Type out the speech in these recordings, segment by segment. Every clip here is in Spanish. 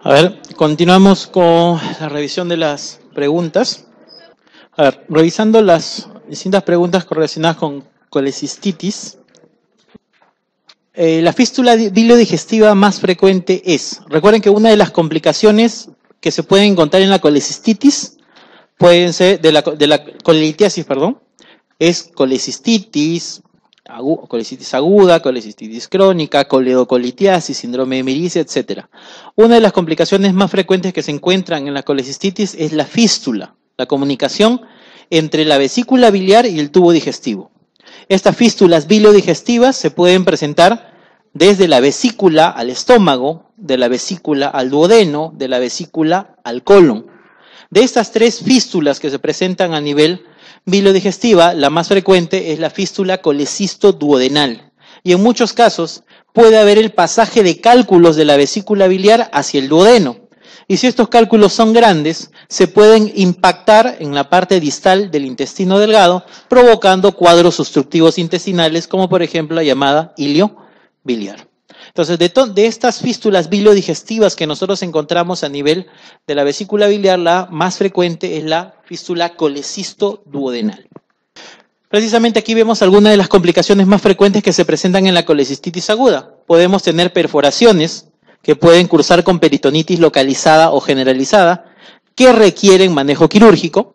A ver, continuamos con la revisión de las preguntas. A ver, revisando las distintas preguntas relacionadas con colecistitis. Eh, la fístula biliodigestiva más frecuente es, recuerden que una de las complicaciones que se pueden encontrar en la colecistitis, pueden ser de la, de la colitiasis, perdón, es colecistitis, Colesitis aguda, colecitis crónica, coledocolitiasis, síndrome de Mirice, etc. Una de las complicaciones más frecuentes que se encuentran en la colecistitis es la fístula, la comunicación entre la vesícula biliar y el tubo digestivo. Estas fístulas biliodigestivas se pueden presentar desde la vesícula al estómago, de la vesícula al duodeno, de la vesícula al colon. De estas tres fístulas que se presentan a nivel bilodigestiva, la más frecuente, es la fístula colecisto-duodenal. Y en muchos casos puede haber el pasaje de cálculos de la vesícula biliar hacia el duodeno. Y si estos cálculos son grandes, se pueden impactar en la parte distal del intestino delgado, provocando cuadros obstructivos intestinales, como por ejemplo la llamada ilio biliar. Entonces, de, estas fístulas bilodigestivas que nosotros encontramos a nivel de la vesícula biliar, la más frecuente es la fístula colecisto duodenal. Precisamente aquí vemos algunas de las complicaciones más frecuentes que se presentan en la colecistitis aguda. Podemos tener perforaciones que pueden cursar con peritonitis localizada o generalizada, que requieren manejo quirúrgico,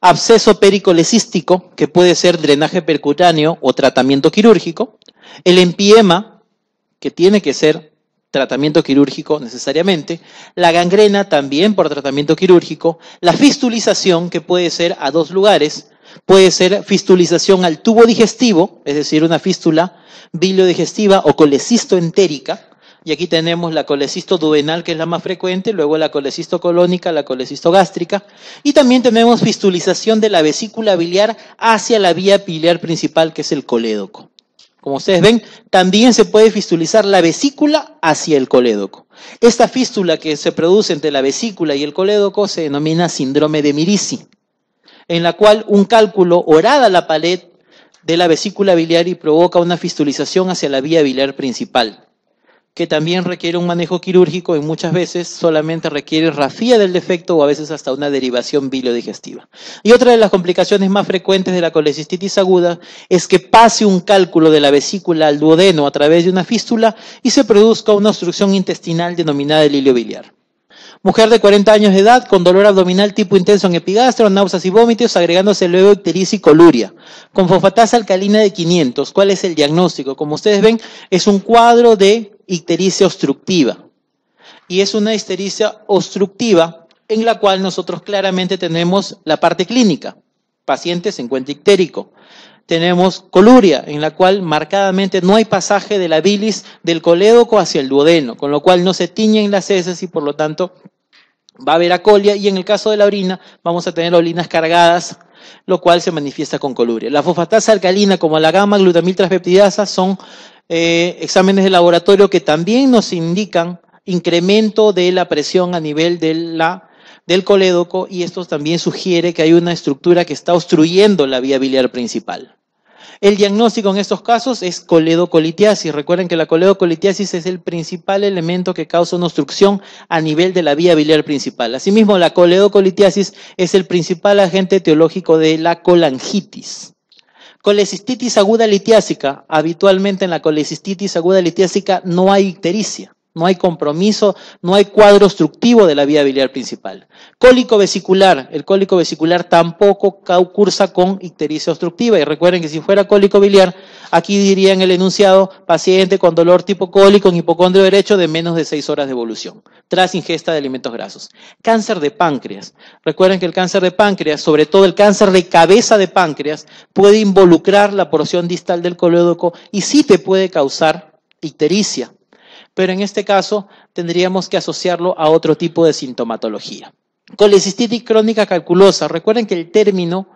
absceso pericolecístico, que puede ser drenaje percutáneo o tratamiento quirúrgico, el empiema, que tiene que ser tratamiento quirúrgico necesariamente, la gangrena también por tratamiento quirúrgico, la fistulización que puede ser a dos lugares, puede ser fistulización al tubo digestivo, es decir, una fístula biliodigestiva o colecisto y aquí tenemos la colecisto que es la más frecuente, luego la colecisto colónica, la colecisto y también tenemos fistulización de la vesícula biliar hacia la vía biliar principal, que es el colédoco. Como ustedes ven, también se puede fistulizar la vesícula hacia el colédoco. Esta fístula que se produce entre la vesícula y el colédoco se denomina síndrome de Mirisi, en la cual un cálculo orada la pared de la vesícula biliar y provoca una fistulización hacia la vía biliar principal que también requiere un manejo quirúrgico y muchas veces solamente requiere rafía del defecto o a veces hasta una derivación biliodigestiva. Y otra de las complicaciones más frecuentes de la colecistitis aguda es que pase un cálculo de la vesícula al duodeno a través de una fístula y se produzca una obstrucción intestinal denominada el ilio biliar. Mujer de 40 años de edad con dolor abdominal tipo intenso en epigastro, náuseas y vómitos, agregándose luego ictericia y coluria, con fosfatasa alcalina de 500. ¿Cuál es el diagnóstico? Como ustedes ven, es un cuadro de ictericia obstructiva. Y es una ictericia obstructiva en la cual nosotros claramente tenemos la parte clínica. Paciente se encuentra ictérico. Tenemos coluria, en la cual marcadamente no hay pasaje de la bilis del colédoco hacia el duodeno, con lo cual no se tiñen las heces y por lo tanto va a haber acolia y en el caso de la orina vamos a tener orinas cargadas, lo cual se manifiesta con coluria. La fosfatasa alcalina como la gama glutamil transpeptidasa son eh, exámenes de laboratorio que también nos indican incremento de la presión a nivel de la, del colédoco y esto también sugiere que hay una estructura que está obstruyendo la vía biliar principal. El diagnóstico en estos casos es coledocolitiasis. Recuerden que la coledocolitiasis es el principal elemento que causa una obstrucción a nivel de la vía biliar principal. Asimismo, la coledocolitiasis es el principal agente teológico de la colangitis. Colecistitis aguda litiásica. Habitualmente en la colecistitis aguda litiásica no hay ictericia. No hay compromiso, no hay cuadro obstructivo de la vía biliar principal. Cólico vesicular. El cólico vesicular tampoco cursa con ictericia obstructiva. Y recuerden que si fuera cólico biliar, aquí diría en el enunciado paciente con dolor tipo cólico en hipocondrio derecho de menos de seis horas de evolución, tras ingesta de alimentos grasos. Cáncer de páncreas. Recuerden que el cáncer de páncreas, sobre todo el cáncer de cabeza de páncreas, puede involucrar la porción distal del colédoco y sí te puede causar ictericia pero en este caso tendríamos que asociarlo a otro tipo de sintomatología. Colecistitis crónica calculosa. Recuerden que el término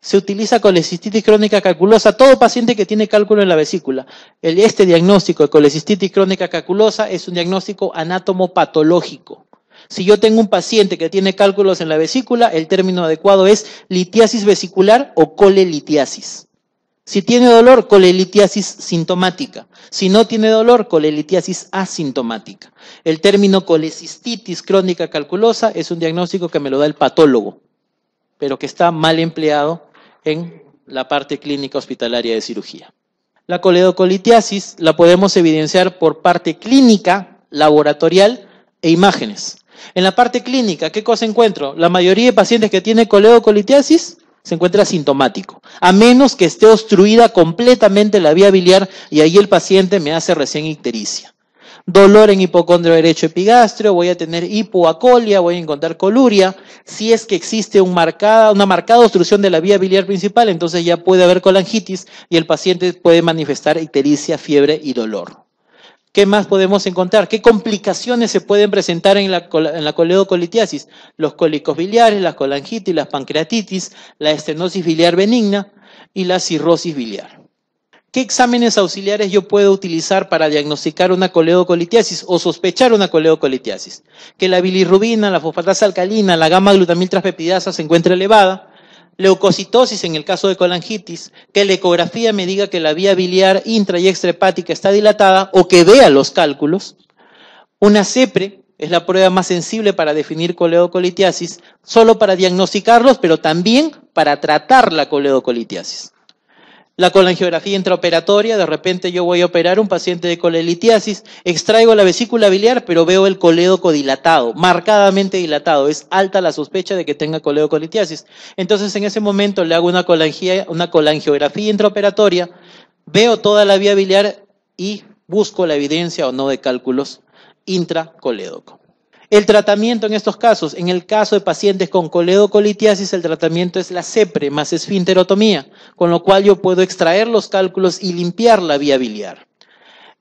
se utiliza colecistitis crónica calculosa. Todo paciente que tiene cálculo en la vesícula, este diagnóstico de colecistitis crónica calculosa es un diagnóstico anatomopatológico. Si yo tengo un paciente que tiene cálculos en la vesícula, el término adecuado es litiasis vesicular o colelitiasis. Si tiene dolor, colelitiasis sintomática. Si no tiene dolor, colelitiasis asintomática. El término colecistitis crónica calculosa es un diagnóstico que me lo da el patólogo, pero que está mal empleado en la parte clínica hospitalaria de cirugía. La coledocolitiasis la podemos evidenciar por parte clínica, laboratorial e imágenes. En la parte clínica, ¿qué cosa encuentro? La mayoría de pacientes que tienen coledocolitiasis se encuentra sintomático, a menos que esté obstruida completamente la vía biliar y ahí el paciente me hace recién ictericia. Dolor en hipocondrio derecho epigastrio, voy a tener hipoacolia, voy a encontrar coluria. Si es que existe una marcada obstrucción de la vía biliar principal, entonces ya puede haber colangitis y el paciente puede manifestar ictericia, fiebre y dolor. ¿Qué más podemos encontrar? ¿Qué complicaciones se pueden presentar en la, coleocolitiasis? Los cólicos biliares, las colangitis, la pancreatitis, la estenosis biliar benigna y la cirrosis biliar. ¿Qué exámenes auxiliares yo puedo utilizar para diagnosticar una coleocolitiasis o sospechar una coleocolitiasis? Que la bilirrubina, la fosfatasa alcalina, la gama glutamil transpepidasa se encuentre elevada, leucocitosis en el caso de colangitis, que la ecografía me diga que la vía biliar intra y extrahepática está dilatada o que vea los cálculos. Una CEPRE es la prueba más sensible para definir coleocolitiasis, solo para diagnosticarlos, pero también para tratar la coleocolitiasis la colangiografía intraoperatoria, de repente yo voy a operar un paciente de colelitiasis, extraigo la vesícula biliar, pero veo el colédoco dilatado, marcadamente dilatado, es alta la sospecha de que tenga colédocolitiasis. Entonces en ese momento le hago una, una colangiografía intraoperatoria, veo toda la vía biliar y busco la evidencia o no de cálculos intracolédoco. El tratamiento en estos casos, en el caso de pacientes con coledocolitiasis, el tratamiento es la sepre más esfinterotomía, con lo cual yo puedo extraer los cálculos y limpiar la vía biliar.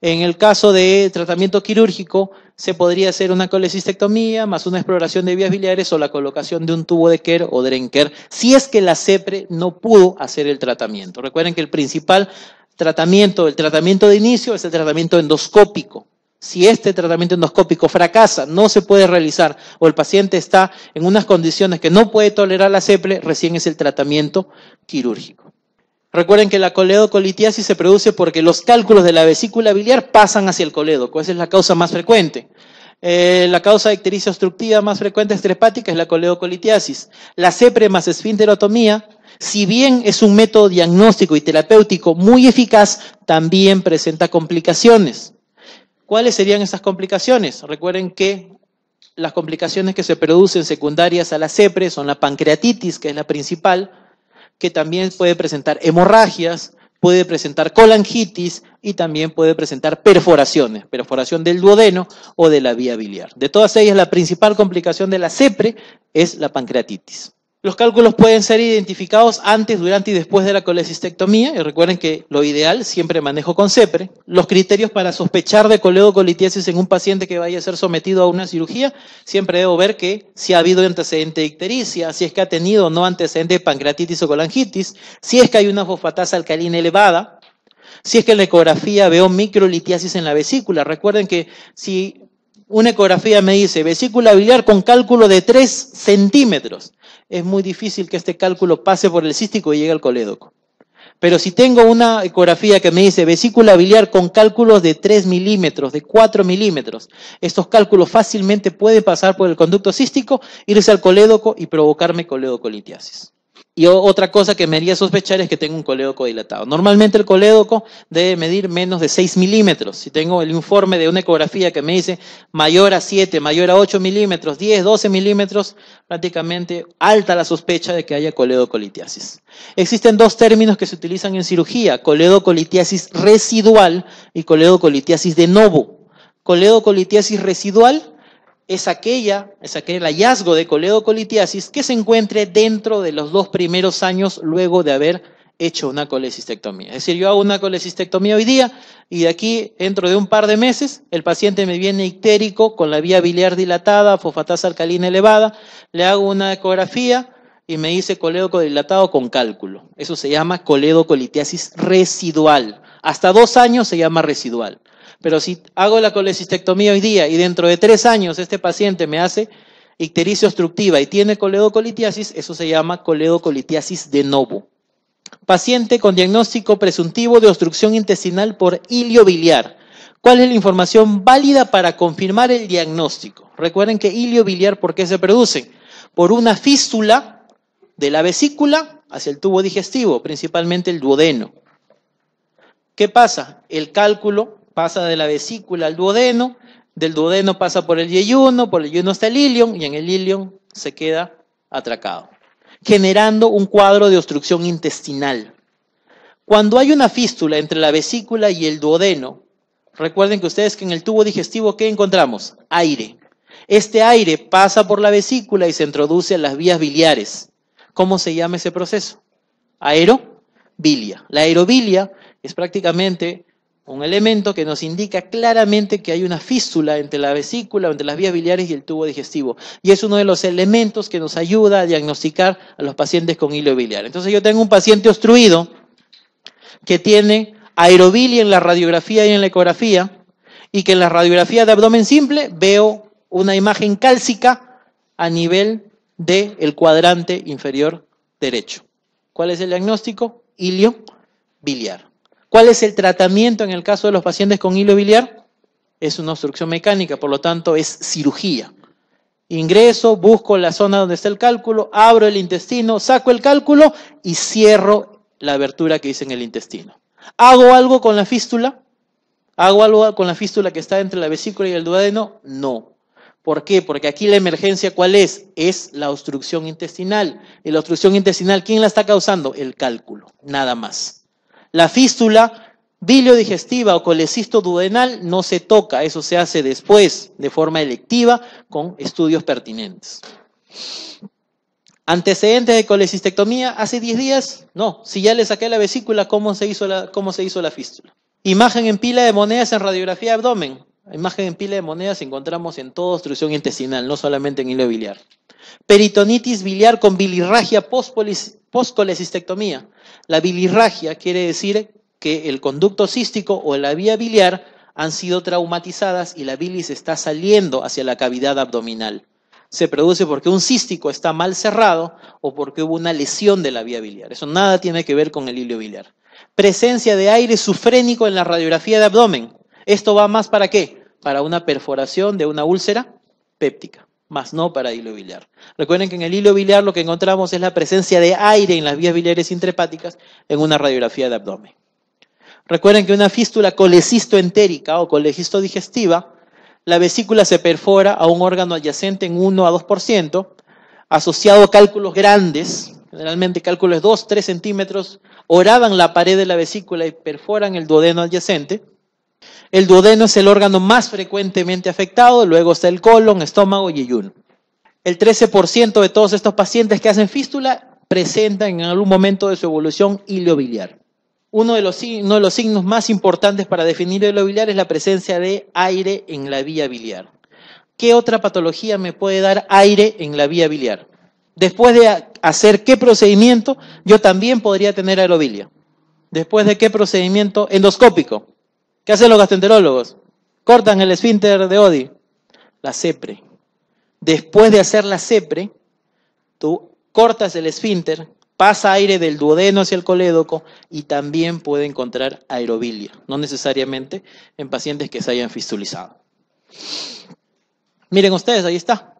En el caso de tratamiento quirúrgico, se podría hacer una colecistectomía más una exploración de vías biliares o la colocación de un tubo de Kerr o Drenker, si es que la CEPRE no pudo hacer el tratamiento. Recuerden que el principal tratamiento, el tratamiento de inicio es el tratamiento endoscópico. Si este tratamiento endoscópico fracasa, no se puede realizar o el paciente está en unas condiciones que no puede tolerar la seple, recién es el tratamiento quirúrgico. Recuerden que la coledocolitiasis se produce porque los cálculos de la vesícula biliar pasan hacia el coledo, Esa es la causa más frecuente. Eh, la causa de ictericia obstructiva más frecuente es es la coledocolitiasis. La CEPRE más esfinterotomía, si bien es un método diagnóstico y terapéutico muy eficaz, también presenta complicaciones. ¿Cuáles serían esas complicaciones? Recuerden que las complicaciones que se producen secundarias a la CEPRE son la pancreatitis, que es la principal, que también puede presentar hemorragias, puede presentar colangitis y también puede presentar perforaciones, perforación del duodeno o de la vía biliar. De todas ellas, la principal complicación de la CEPRE es la pancreatitis. Los cálculos pueden ser identificados antes, durante y después de la colecistectomía, y recuerden que lo ideal siempre manejo con CEPRE. Los criterios para sospechar de coleodocolitiasis en un paciente que vaya a ser sometido a una cirugía, siempre debo ver que si ha habido antecedente de ictericia, si es que ha tenido o no antecedente de pancreatitis o colangitis, si es que hay una fosfatasa alcalina elevada, si es que en la ecografía veo microlitiasis en la vesícula. Recuerden que si una ecografía me dice vesícula biliar con cálculo de 3 centímetros. Es muy difícil que este cálculo pase por el cístico y llegue al colédoco. Pero si tengo una ecografía que me dice vesícula biliar con cálculos de 3 milímetros, de 4 milímetros, estos cálculos fácilmente pueden pasar por el conducto cístico, irse al colédoco y provocarme colédocolitiasis. Y otra cosa que me haría sospechar es que tengo un colédoco dilatado. Normalmente el colédoco debe medir menos de 6 milímetros. Si tengo el informe de una ecografía que me dice mayor a 7, mayor a 8 milímetros, 10, 12 milímetros, prácticamente alta la sospecha de que haya colédocolitiasis. Existen dos términos que se utilizan en cirugía, colédocolitiasis residual y colédocolitiasis de novo. Colédocolitiasis residual es aquella, es aquel hallazgo de coledocolitiasis que se encuentre dentro de los dos primeros años luego de haber hecho una colecistectomía. Es decir, yo hago una colecistectomía hoy día y de aquí, dentro de un par de meses, el paciente me viene ictérico con la vía biliar dilatada, fosfatasa alcalina elevada, le hago una ecografía y me dice coledocodilatado con cálculo. Eso se llama coledocolitiasis residual. Hasta dos años se llama residual. Pero si hago la colecistectomía hoy día y dentro de tres años este paciente me hace ictericia obstructiva y tiene coledocolitiasis, eso se llama coledocolitiasis de novo. Paciente con diagnóstico presuntivo de obstrucción intestinal por ilio biliar. ¿Cuál es la información válida para confirmar el diagnóstico? Recuerden que ilio biliar, ¿por qué se produce? Por una fístula de la vesícula hacia el tubo digestivo, principalmente el duodeno. ¿Qué pasa? El cálculo pasa de la vesícula al duodeno, del duodeno pasa por el yeyuno, por el yeyuno hasta el ilion y en el ilion se queda atracado, generando un cuadro de obstrucción intestinal. Cuando hay una fístula entre la vesícula y el duodeno, recuerden que ustedes que en el tubo digestivo, ¿qué encontramos? Aire. Este aire pasa por la vesícula y se introduce a las vías biliares. ¿Cómo se llama ese proceso? Aerobilia. La aerobilia es prácticamente un elemento que nos indica claramente que hay una fístula entre la vesícula, entre las vías biliares y el tubo digestivo. Y es uno de los elementos que nos ayuda a diagnosticar a los pacientes con ilio biliar. Entonces yo tengo un paciente obstruido que tiene aerobilia en la radiografía y en la ecografía, y que en la radiografía de abdomen simple veo una imagen cálcica a nivel del el cuadrante inferior derecho. ¿Cuál es el diagnóstico? Ilio biliar. ¿Cuál es el tratamiento en el caso de los pacientes con hilo biliar? Es una obstrucción mecánica, por lo tanto es cirugía. Ingreso, busco la zona donde está el cálculo, abro el intestino, saco el cálculo y cierro la abertura que hice en el intestino. ¿Hago algo con la fístula? ¿Hago algo con la fístula que está entre la vesícula y el duodeno? No. ¿Por qué? Porque aquí la emergencia, ¿cuál es? Es la obstrucción intestinal. Y la obstrucción intestinal, ¿quién la está causando? El cálculo, nada más. La fístula biliodigestiva o colecisto no se toca, eso se hace después de forma electiva con estudios pertinentes. Antecedentes de colecistectomía hace 10 días, no, si ya le saqué la vesícula, ¿cómo se hizo la, fístula? Imagen en pila de monedas en radiografía de abdomen. Imagen en pila de monedas encontramos en toda obstrucción intestinal, no solamente en hilo biliar. Peritonitis biliar con bilirragia Postcolecistectomía. La bilirragia quiere decir que el conducto cístico o la vía biliar han sido traumatizadas y la bilis está saliendo hacia la cavidad abdominal. Se produce porque un cístico está mal cerrado o porque hubo una lesión de la vía biliar. Eso nada tiene que ver con el hilo biliar. Presencia de aire sufrénico en la radiografía de abdomen. Esto va más para qué? Para una perforación de una úlcera péptica más no para hilo biliar. Recuerden que en el hilo biliar lo que encontramos es la presencia de aire en las vías biliares intrepáticas en una radiografía de abdomen. Recuerden que una fístula colecistoentérica o digestiva, la vesícula se perfora a un órgano adyacente en 1 a 2%, asociado a cálculos grandes, generalmente cálculos de 2, 3 centímetros, oraban la pared de la vesícula y perforan el duodeno adyacente. El duodeno es el órgano más frecuentemente afectado, luego está el colon, estómago y ayuno. El 13% de todos estos pacientes que hacen fístula presentan en algún momento de su evolución ilio biliar. Uno de, los, signos más importantes para definir el biliar es la presencia de aire en la vía biliar. ¿Qué otra patología me puede dar aire en la vía biliar? Después de hacer qué procedimiento, yo también podría tener aerobilia. Después de qué procedimiento endoscópico, ¿Qué hacen los gastroenterólogos? Cortan el esfínter de Odi. La sepre. Después de hacer la sepre, tú cortas el esfínter, pasa aire del duodeno hacia el colédoco y también puede encontrar aerobilia, no necesariamente en pacientes que se hayan fistulizado. Miren ustedes, ahí está.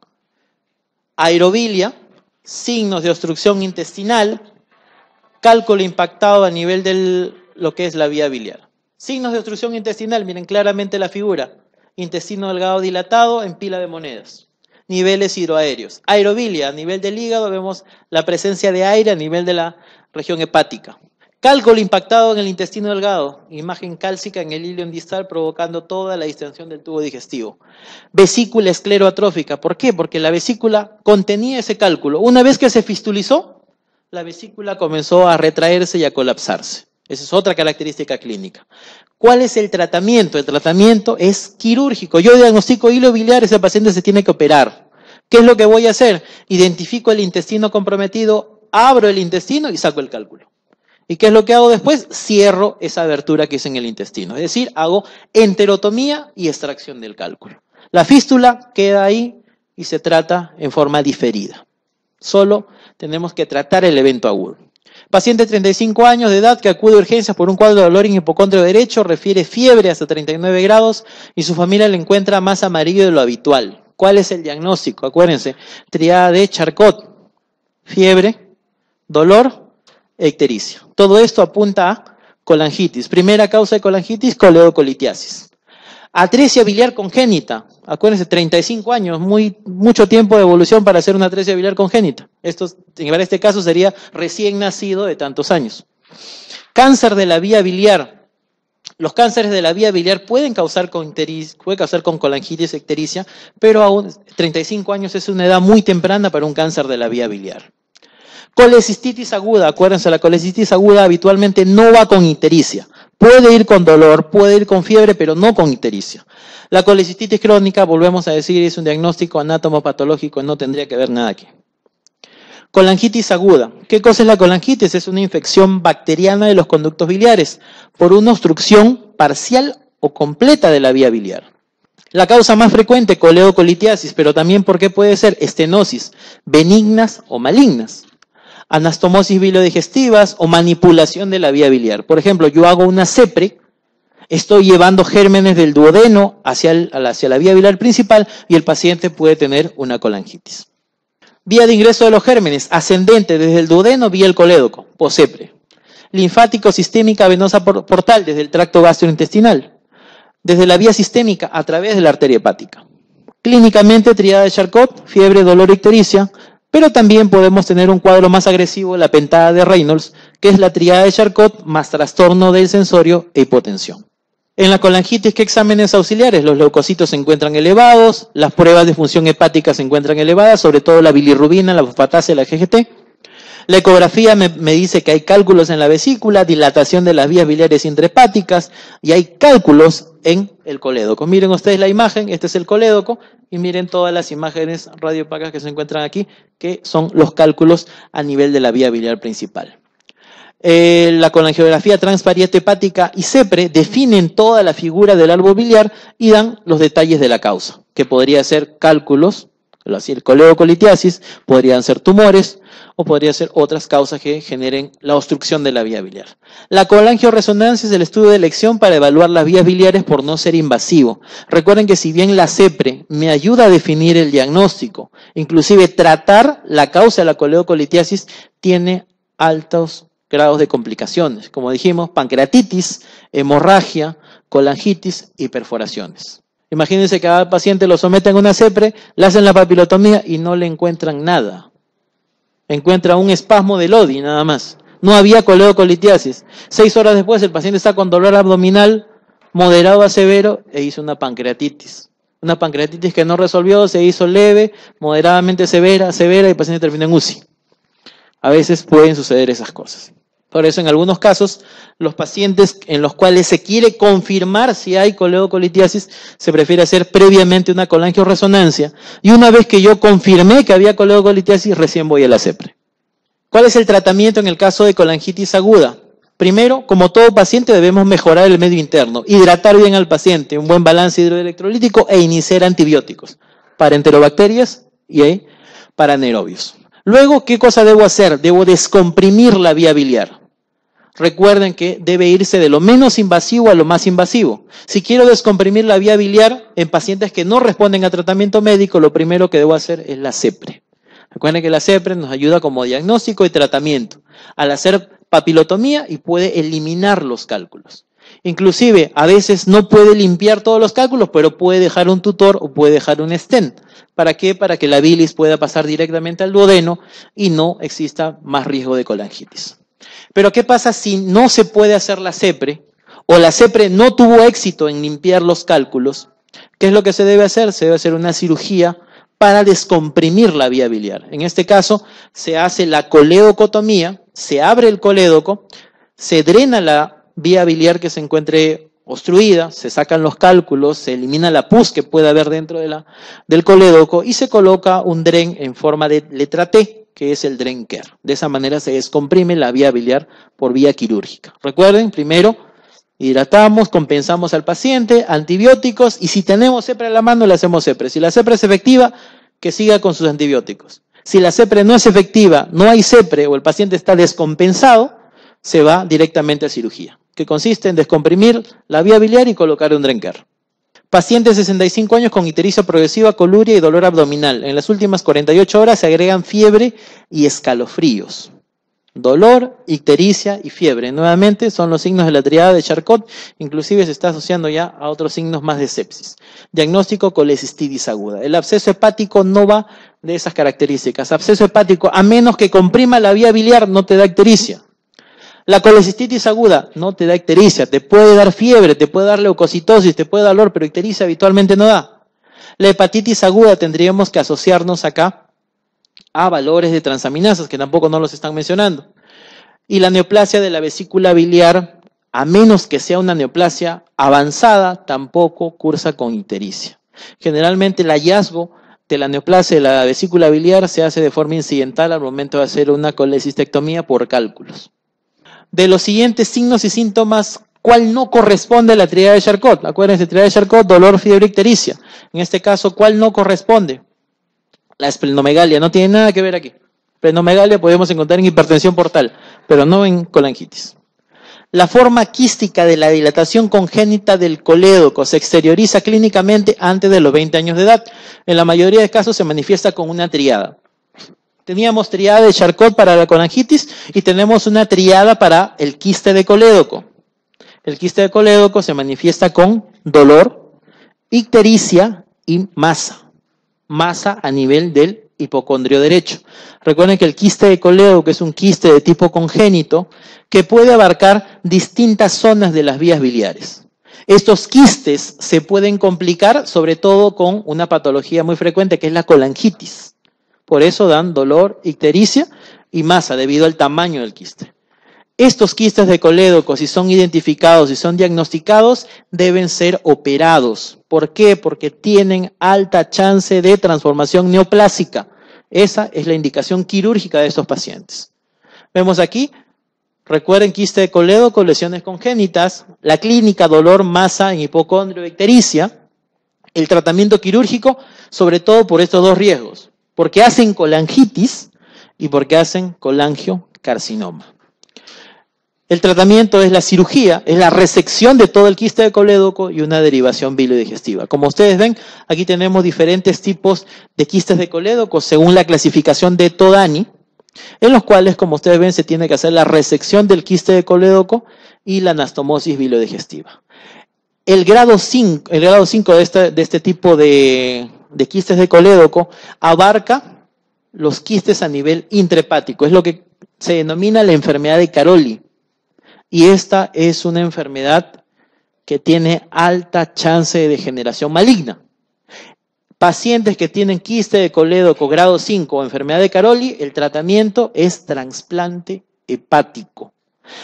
Aerobilia, signos de obstrucción intestinal, cálculo impactado a nivel de lo que es la vía biliar. Signos de obstrucción intestinal, miren claramente la figura. Intestino delgado dilatado en pila de monedas. Niveles hidroaéreos. Aerobilia, a nivel del hígado vemos la presencia de aire a nivel de la región hepática. Cálculo impactado en el intestino delgado, imagen cálcica en el ilion distal provocando toda la distensión del tubo digestivo. Vesícula escleroatrófica, ¿por qué? Porque la vesícula contenía ese cálculo. Una vez que se fistulizó, la vesícula comenzó a retraerse y a colapsarse. Esa es otra característica clínica. ¿Cuál es el tratamiento? El tratamiento es quirúrgico. Yo diagnostico hilo biliar, ese paciente se tiene que operar. ¿Qué es lo que voy a hacer? Identifico el intestino comprometido, abro el intestino y saco el cálculo. ¿Y qué es lo que hago después? Cierro esa abertura que hice en el intestino. Es decir, hago enterotomía y extracción del cálculo. La fístula queda ahí y se trata en forma diferida. Solo tenemos que tratar el evento agudo. Paciente de 35 años de edad que acude a urgencias por un cuadro de dolor en hipocondrio derecho, refiere fiebre hasta 39 grados y su familia le encuentra más amarillo de lo habitual. ¿Cuál es el diagnóstico? Acuérdense, triada de Charcot, fiebre, dolor, ectericia. Todo esto apunta a colangitis. Primera causa de colangitis, coleocolitiasis. Atresia biliar congénita. Acuérdense, 35 años, muy, mucho tiempo de evolución para hacer una atresia biliar congénita. Esto, en este caso, sería recién nacido de tantos años. Cáncer de la vía biliar. Los cánceres de la vía biliar pueden causar, con puede causar con colangitis ectericia, pero aún 35 años es una edad muy temprana para un cáncer de la vía biliar. Colecistitis aguda, acuérdense, la colecistitis aguda habitualmente no va con ictericia. Puede ir con dolor, puede ir con fiebre, pero no con ictericia. La colecistitis crónica, volvemos a decir, es un diagnóstico patológico, no tendría que ver nada aquí. Colangitis aguda. ¿Qué cosa es la colangitis? Es una infección bacteriana de los conductos biliares por una obstrucción parcial o completa de la vía biliar. La causa más frecuente, coleocolitiasis, pero también porque puede ser estenosis, benignas o malignas anastomosis bilodigestivas o manipulación de la vía biliar. Por ejemplo, yo hago una CEPRE, estoy llevando gérmenes del duodeno hacia, la vía biliar principal y el paciente puede tener una colangitis. Vía de ingreso de los gérmenes, ascendente desde el duodeno vía el colédoco, posepre. Linfático sistémica venosa portal desde el tracto gastrointestinal. Desde la vía sistémica a través de la arteria hepática. Clínicamente triada de Charcot, fiebre, dolor, ictericia, pero también podemos tener un cuadro más agresivo, la pentada de Reynolds, que es la triada de Charcot más trastorno del sensorio e hipotensión. En la colangitis, ¿qué exámenes auxiliares? Los leucocitos se encuentran elevados, las pruebas de función hepática se encuentran elevadas, sobre todo la bilirrubina, la fosfatase, la GGT. La ecografía me, dice que hay cálculos en la vesícula, dilatación de las vías biliares intrahepáticas y hay cálculos en el colédoco. Miren ustedes la imagen, este es el colédoco y miren todas las imágenes radiopacas que se encuentran aquí, que son los cálculos a nivel de la vía biliar principal. Eh, la colangiografía transparieta hepática y CEPRE definen toda la figura del árbol biliar y dan los detalles de la causa, que podría ser cálculos el coleocolitiasis, podrían ser tumores o podrían ser otras causas que generen la obstrucción de la vía biliar. La colangioresonancia es el estudio de elección para evaluar las vías biliares por no ser invasivo. Recuerden que si bien la CEPRE me ayuda a definir el diagnóstico, inclusive tratar la causa de la coleocolitiasis tiene altos grados de complicaciones, como dijimos, pancreatitis, hemorragia, colangitis y perforaciones. Imagínense que cada paciente lo someten a una CEPRE, le hacen la papilotomía y no le encuentran nada. Encuentra un espasmo de Lodi nada más. No había coleocolitiasis. Seis horas después el paciente está con dolor abdominal moderado a severo e hizo una pancreatitis. Una pancreatitis que no resolvió, se hizo leve, moderadamente severa, severa y el paciente terminó en UCI. A veces pueden suceder esas cosas. Por eso, en algunos casos, los pacientes en los cuales se quiere confirmar si hay coleocolitiasis, se prefiere hacer previamente una colangioresonancia. Y una vez que yo confirmé que había coleocolitiasis, recién voy a la CEPRE. ¿Cuál es el tratamiento en el caso de colangitis aguda? Primero, como todo paciente, debemos mejorar el medio interno, hidratar bien al paciente, un buen balance hidroelectrolítico e iniciar antibióticos para enterobacterias y eh, para anaerobios. Luego, ¿qué cosa debo hacer? Debo descomprimir la vía biliar recuerden que debe irse de lo menos invasivo a lo más invasivo. Si quiero descomprimir la vía biliar en pacientes que no responden a tratamiento médico, lo primero que debo hacer es la CEPRE. Recuerden que la CEPRE nos ayuda como diagnóstico y tratamiento. Al hacer papilotomía y puede eliminar los cálculos. Inclusive, a veces no puede limpiar todos los cálculos, pero puede dejar un tutor o puede dejar un stent. ¿Para qué? Para que la bilis pueda pasar directamente al duodeno y no exista más riesgo de colangitis. Pero ¿qué pasa si no se puede hacer la CEPRE o la CEPRE no tuvo éxito en limpiar los cálculos? ¿Qué es lo que se debe hacer? Se debe hacer una cirugía para descomprimir la vía biliar. En este caso, se hace la coleocotomía, se abre el colédoco, se drena la vía biliar que se encuentre obstruida, se sacan los cálculos, se elimina la pus que puede haber dentro del colédoco y se coloca un dren en forma de letra T, que es el dren De esa manera se descomprime la vía biliar por vía quirúrgica. Recuerden, primero hidratamos, compensamos al paciente, antibióticos y si tenemos cepre en la mano le hacemos cepre. Si la cepra es efectiva, que siga con sus antibióticos. Si la cepre no es efectiva, no hay cepre o el paciente está descompensado, se va directamente a cirugía que consiste en descomprimir la vía biliar y colocar un drenker. Paciente de 65 años con ictericia progresiva, coluria y dolor abdominal. En las últimas 48 horas se agregan fiebre y escalofríos. Dolor, ictericia y fiebre. Nuevamente son los signos de la triada de Charcot, inclusive se está asociando ya a otros signos más de sepsis. Diagnóstico colecistitis aguda. El absceso hepático no va de esas características. Absceso hepático, a menos que comprima la vía biliar, no te da ictericia. La colecistitis aguda no te da ictericia, te puede dar fiebre, te puede dar leucocitosis, te puede dar dolor, pero ictericia habitualmente no da. La hepatitis aguda tendríamos que asociarnos acá a valores de transaminasas, que tampoco no los están mencionando. Y la neoplasia de la vesícula biliar, a menos que sea una neoplasia avanzada, tampoco cursa con ictericia. Generalmente el hallazgo de la neoplasia de la vesícula biliar se hace de forma incidental al momento de hacer una colecistectomía por cálculos de los siguientes signos y síntomas cuál no corresponde a la triada de Charcot. Acuérdense, triada de Charcot, dolor, fiebre, En este caso, ¿cuál no corresponde? La esplenomegalia, no tiene nada que ver aquí. Esplenomegalia podemos encontrar en hipertensión portal, pero no en colangitis. La forma quística de la dilatación congénita del colédoco se exterioriza clínicamente antes de los 20 años de edad. En la mayoría de casos se manifiesta con una triada. Teníamos triada de Charcot para la colangitis y tenemos una triada para el quiste de colédoco. El quiste de colédoco se manifiesta con dolor, ictericia y masa. Masa a nivel del hipocondrio derecho. Recuerden que el quiste de colédoco es un quiste de tipo congénito que puede abarcar distintas zonas de las vías biliares. Estos quistes se pueden complicar sobre todo con una patología muy frecuente que es la colangitis. Por eso dan dolor, ictericia y masa debido al tamaño del quiste. Estos quistes de colédoco, si son identificados y son diagnosticados, deben ser operados. ¿Por qué? Porque tienen alta chance de transformación neoplásica. Esa es la indicación quirúrgica de estos pacientes. Vemos aquí, recuerden quiste de colédoco, lesiones congénitas, la clínica dolor, masa en hipocondrio, ictericia, el tratamiento quirúrgico, sobre todo por estos dos riesgos, porque hacen colangitis y porque hacen colangiocarcinoma. El tratamiento es la cirugía, es la resección de todo el quiste de colédoco y una derivación bilodigestiva. Como ustedes ven, aquí tenemos diferentes tipos de quistes de colédoco según la clasificación de Todani, en los cuales, como ustedes ven, se tiene que hacer la resección del quiste de colédoco y la anastomosis bilodigestiva. El grado 5, de este tipo de de quistes de colédoco abarca los quistes a nivel intrahepático. Es lo que se denomina la enfermedad de Caroli. Y esta es una enfermedad que tiene alta chance de degeneración maligna. Pacientes que tienen quiste de colédoco grado 5 o enfermedad de Caroli, el tratamiento es trasplante hepático.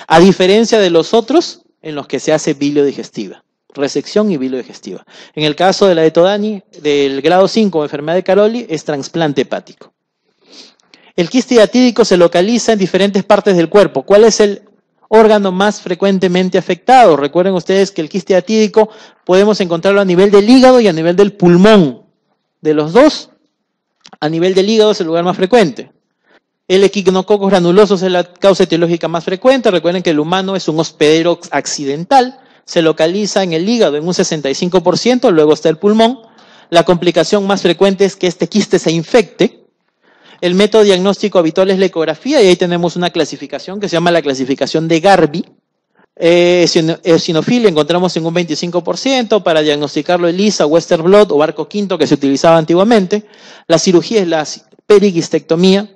A diferencia de los otros en los que se hace bilio digestiva resección y digestiva. En el caso de la etodani, del grado 5 enfermedad de Caroli, es trasplante hepático. El quiste atídico se localiza en diferentes partes del cuerpo. ¿Cuál es el órgano más frecuentemente afectado? Recuerden ustedes que el quiste atídico podemos encontrarlo a nivel del hígado y a nivel del pulmón. De los dos, a nivel del hígado es el lugar más frecuente. El equinococos granuloso es la causa etiológica más frecuente. Recuerden que el humano es un hospedero accidental se localiza en el hígado en un 65%, luego está el pulmón. La complicación más frecuente es que este quiste se infecte. El método diagnóstico habitual es la ecografía y ahí tenemos una clasificación que se llama la clasificación de Garbi. Eh, sinofilia encontramos en un 25% para diagnosticarlo ELISA, Western Blot o Barco Quinto que se utilizaba antiguamente. La cirugía es la perigistectomía,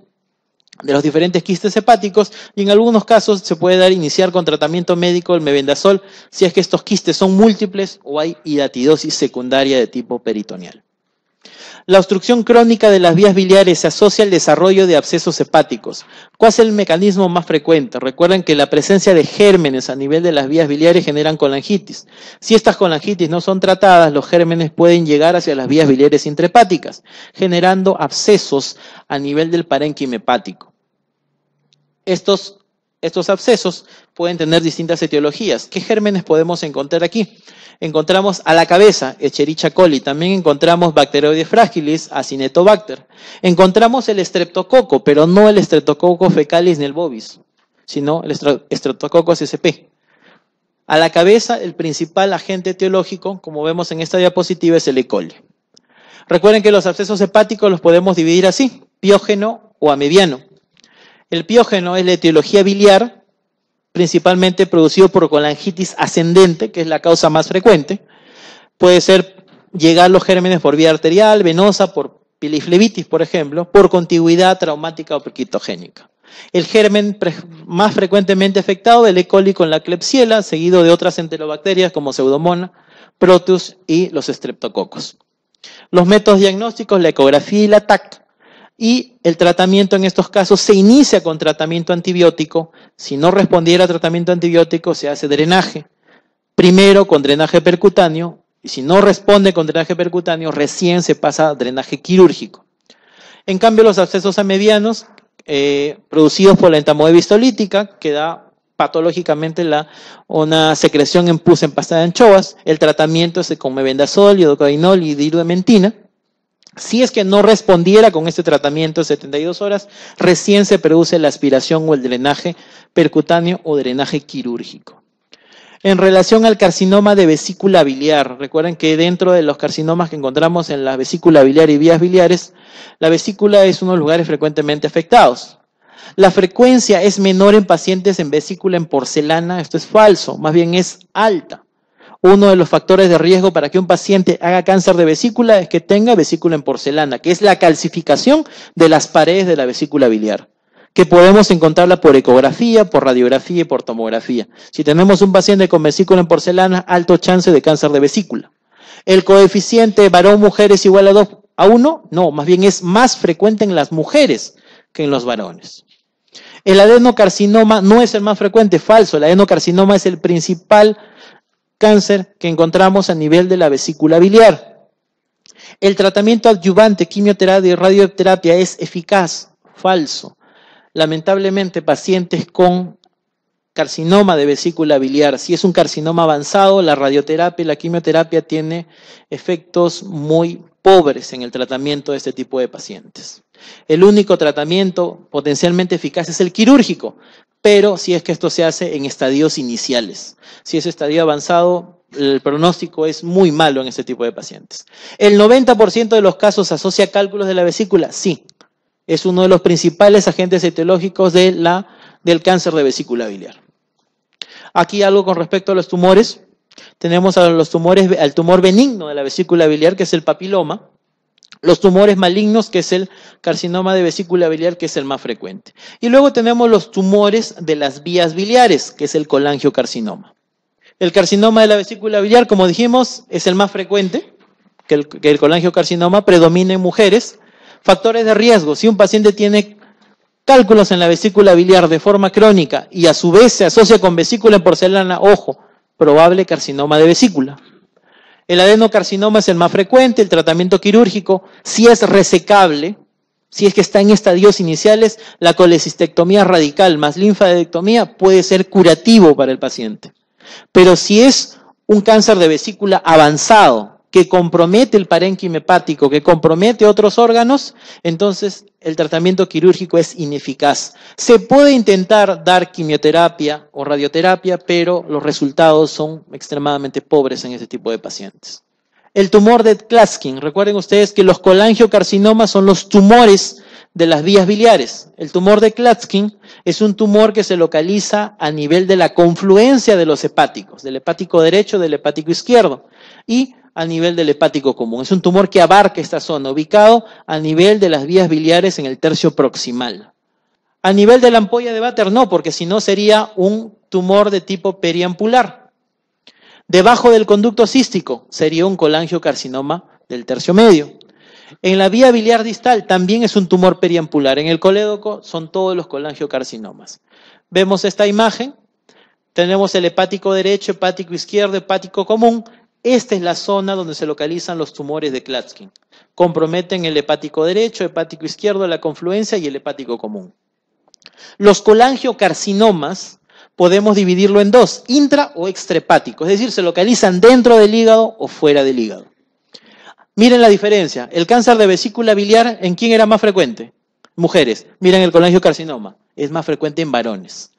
de los diferentes quistes hepáticos y en algunos casos se puede dar iniciar con tratamiento médico el mebendazol si es que estos quistes son múltiples o hay hidatidosis secundaria de tipo peritoneal. La obstrucción crónica de las vías biliares se asocia al desarrollo de abscesos hepáticos. ¿Cuál es el mecanismo más frecuente? Recuerden que la presencia de gérmenes a nivel de las vías biliares generan colangitis. Si estas colangitis no son tratadas, los gérmenes pueden llegar hacia las vías biliares intrahepáticas, generando abscesos a nivel del parénquima hepático. Estos estos abscesos pueden tener distintas etiologías. ¿Qué gérmenes podemos encontrar aquí? Encontramos a la cabeza, Echericha coli, también encontramos Bacteroides fragilis, Acinetobacter. Encontramos el estreptococo, pero no el estreptococo fecalis ni el bovis, sino el estreptococo SCP. A la cabeza, el principal agente etiológico, como vemos en esta diapositiva, es el E. coli. Recuerden que los abscesos hepáticos los podemos dividir así, piógeno o mediano. El piógeno es la etiología biliar, principalmente producido por colangitis ascendente, que es la causa más frecuente. Puede ser llegar los gérmenes por vía arterial, venosa, por piliflevitis, por ejemplo, por contiguidad traumática o quitogénica. El germen más frecuentemente afectado, es el E. coli con la clepsiela, seguido de otras enterobacterias como Pseudomonas, Proteus y los estreptococos. Los métodos diagnósticos, la ecografía y la TAC. Y el tratamiento en estos casos se inicia con tratamiento antibiótico. Si no respondiera a tratamiento antibiótico, se hace drenaje. Primero con drenaje percutáneo. Y si no responde con drenaje percutáneo, recién se pasa a drenaje quirúrgico. En cambio, los abscesos a medianos, eh, producidos por la entamoeba que da patológicamente una secreción en pus en pasta de anchoas, el tratamiento es con mebendazol, iodocainol y mentina. Si es que no respondiera con este tratamiento de 72 horas, recién se produce la aspiración o el drenaje percutáneo o drenaje quirúrgico. En relación al carcinoma de vesícula biliar, recuerden que dentro de los carcinomas que encontramos en la vesícula biliar y vías biliares, la vesícula es uno de los lugares frecuentemente afectados. La frecuencia es menor en pacientes en vesícula en porcelana, esto es falso, más bien es alta uno de los factores de riesgo para que un paciente haga cáncer de vesícula es que tenga vesícula en porcelana, que es la calcificación de las paredes de la vesícula biliar que podemos encontrarla por ecografía, por radiografía y por tomografía. Si tenemos un paciente con vesícula en porcelana, alto chance de cáncer de vesícula. El coeficiente varón-mujer es igual a 2 a 1, no, más bien es más frecuente en las mujeres que en los varones. El adenocarcinoma no es el más frecuente, falso. El adenocarcinoma es el principal cáncer que encontramos a nivel de la vesícula biliar. El tratamiento adyuvante, quimioterapia y radioterapia es eficaz, falso. Lamentablemente, pacientes con carcinoma de vesícula biliar, si es un carcinoma avanzado, la radioterapia y la quimioterapia tiene efectos muy pobres en el tratamiento de este tipo de pacientes. El único tratamiento potencialmente eficaz es el quirúrgico, pero si es que esto se hace en estadios iniciales. Si es estadio avanzado, el pronóstico es muy malo en este tipo de pacientes. El 90% de los casos asocia cálculos de la vesícula, sí. Es uno de los principales agentes etiológicos del cáncer de vesícula biliar. Aquí algo con respecto a los tumores. Tenemos a los tumores, al tumor benigno de la vesícula biliar, que es el papiloma, los tumores malignos, que es el carcinoma de vesícula biliar, que es el más frecuente. Y luego tenemos los tumores de las vías biliares, que es el colangiocarcinoma. El carcinoma de la vesícula biliar, como dijimos, es el más frecuente, que el, colangiocarcinoma predomina en mujeres. Factores de riesgo, si un paciente tiene cálculos en la vesícula biliar de forma crónica y a su vez se asocia con vesícula en porcelana, ojo, probable carcinoma de vesícula. El adenocarcinoma es el más frecuente, el tratamiento quirúrgico, si es resecable, si es que está en estadios iniciales, la colecistectomía radical más linfadectomía puede ser curativo para el paciente. Pero si es un cáncer de vesícula avanzado, que compromete el parénquima hepático, que compromete otros órganos, entonces el tratamiento quirúrgico es ineficaz. Se puede intentar dar quimioterapia o radioterapia, pero los resultados son extremadamente pobres en este tipo de pacientes. El tumor de Klatskin. recuerden ustedes que los colangiocarcinomas son los tumores de las vías biliares. El tumor de Klatskin es un tumor que se localiza a nivel de la confluencia de los hepáticos, del hepático derecho, del hepático izquierdo. Y a nivel del hepático común. Es un tumor que abarca esta zona, ubicado a nivel de las vías biliares en el tercio proximal. A nivel de la ampolla de váter no, porque si no sería un tumor de tipo periampular. Debajo del conducto cístico sería un colangiocarcinoma del tercio medio. En la vía biliar distal también es un tumor periampular. En el colédoco son todos los colangiocarcinomas. Vemos esta imagen. Tenemos el hepático derecho, hepático izquierdo, hepático común. Esta es la zona donde se localizan los tumores de Klatskin. Comprometen el hepático derecho, hepático izquierdo, la confluencia y el hepático común. Los colangiocarcinomas podemos dividirlo en dos, intra o extrahepático, es decir, se localizan dentro del hígado o fuera del hígado. Miren la diferencia, el cáncer de vesícula biliar, ¿en quién era más frecuente? Mujeres. Miren el colangiocarcinoma, es más frecuente en varones.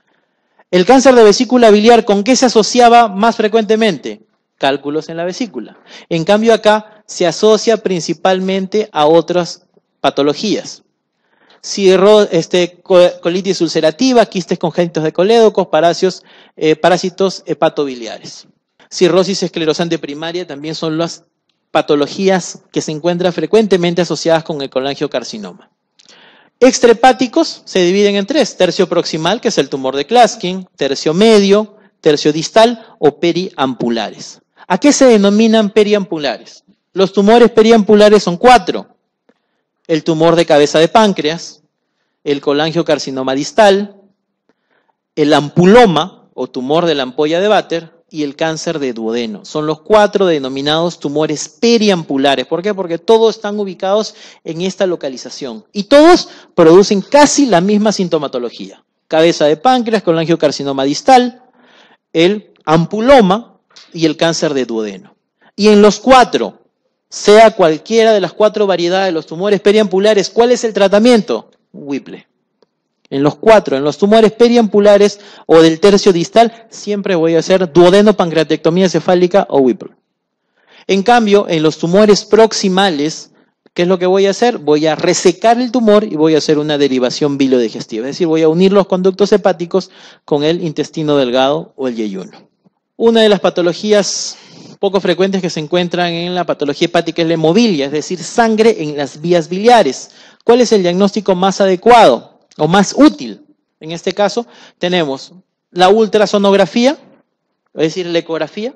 El cáncer de vesícula biliar, ¿con qué se asociaba más frecuentemente? cálculos en la vesícula. En cambio acá se asocia principalmente a otras patologías. Este, colitis ulcerativa, quistes congénitos de colédocos, parásitos, eh, hepatobiliares. Cirrosis esclerosante primaria también son las patologías que se encuentran frecuentemente asociadas con el colangiocarcinoma. Extrahepáticos se dividen en tres, tercio proximal, que es el tumor de Klaskin, tercio medio, tercio distal o periampulares. ¿A qué se denominan periampulares? Los tumores periampulares son cuatro. El tumor de cabeza de páncreas, el colangiocarcinoma distal, el ampuloma o tumor de la ampolla de váter y el cáncer de duodeno. Son los cuatro denominados tumores periampulares. ¿Por qué? Porque todos están ubicados en esta localización y todos producen casi la misma sintomatología. Cabeza de páncreas, colangiocarcinoma distal, el ampuloma y el cáncer de duodeno. Y en los cuatro, sea cualquiera de las cuatro variedades de los tumores periampulares, ¿cuál es el tratamiento? Whipple. En los cuatro, en los tumores periampulares o del tercio distal, siempre voy a hacer duodeno, pancreatectomía cefálica o Whipple. En cambio, en los tumores proximales, ¿qué es lo que voy a hacer? Voy a resecar el tumor y voy a hacer una derivación bilodigestiva. Es decir, voy a unir los conductos hepáticos con el intestino delgado o el yeyuno. Una de las patologías poco frecuentes que se encuentran en la patología hepática es la hemovilia, es decir, sangre en las vías biliares. ¿Cuál es el diagnóstico más adecuado o más útil? En este caso, tenemos la ultrasonografía, es decir, la ecografía.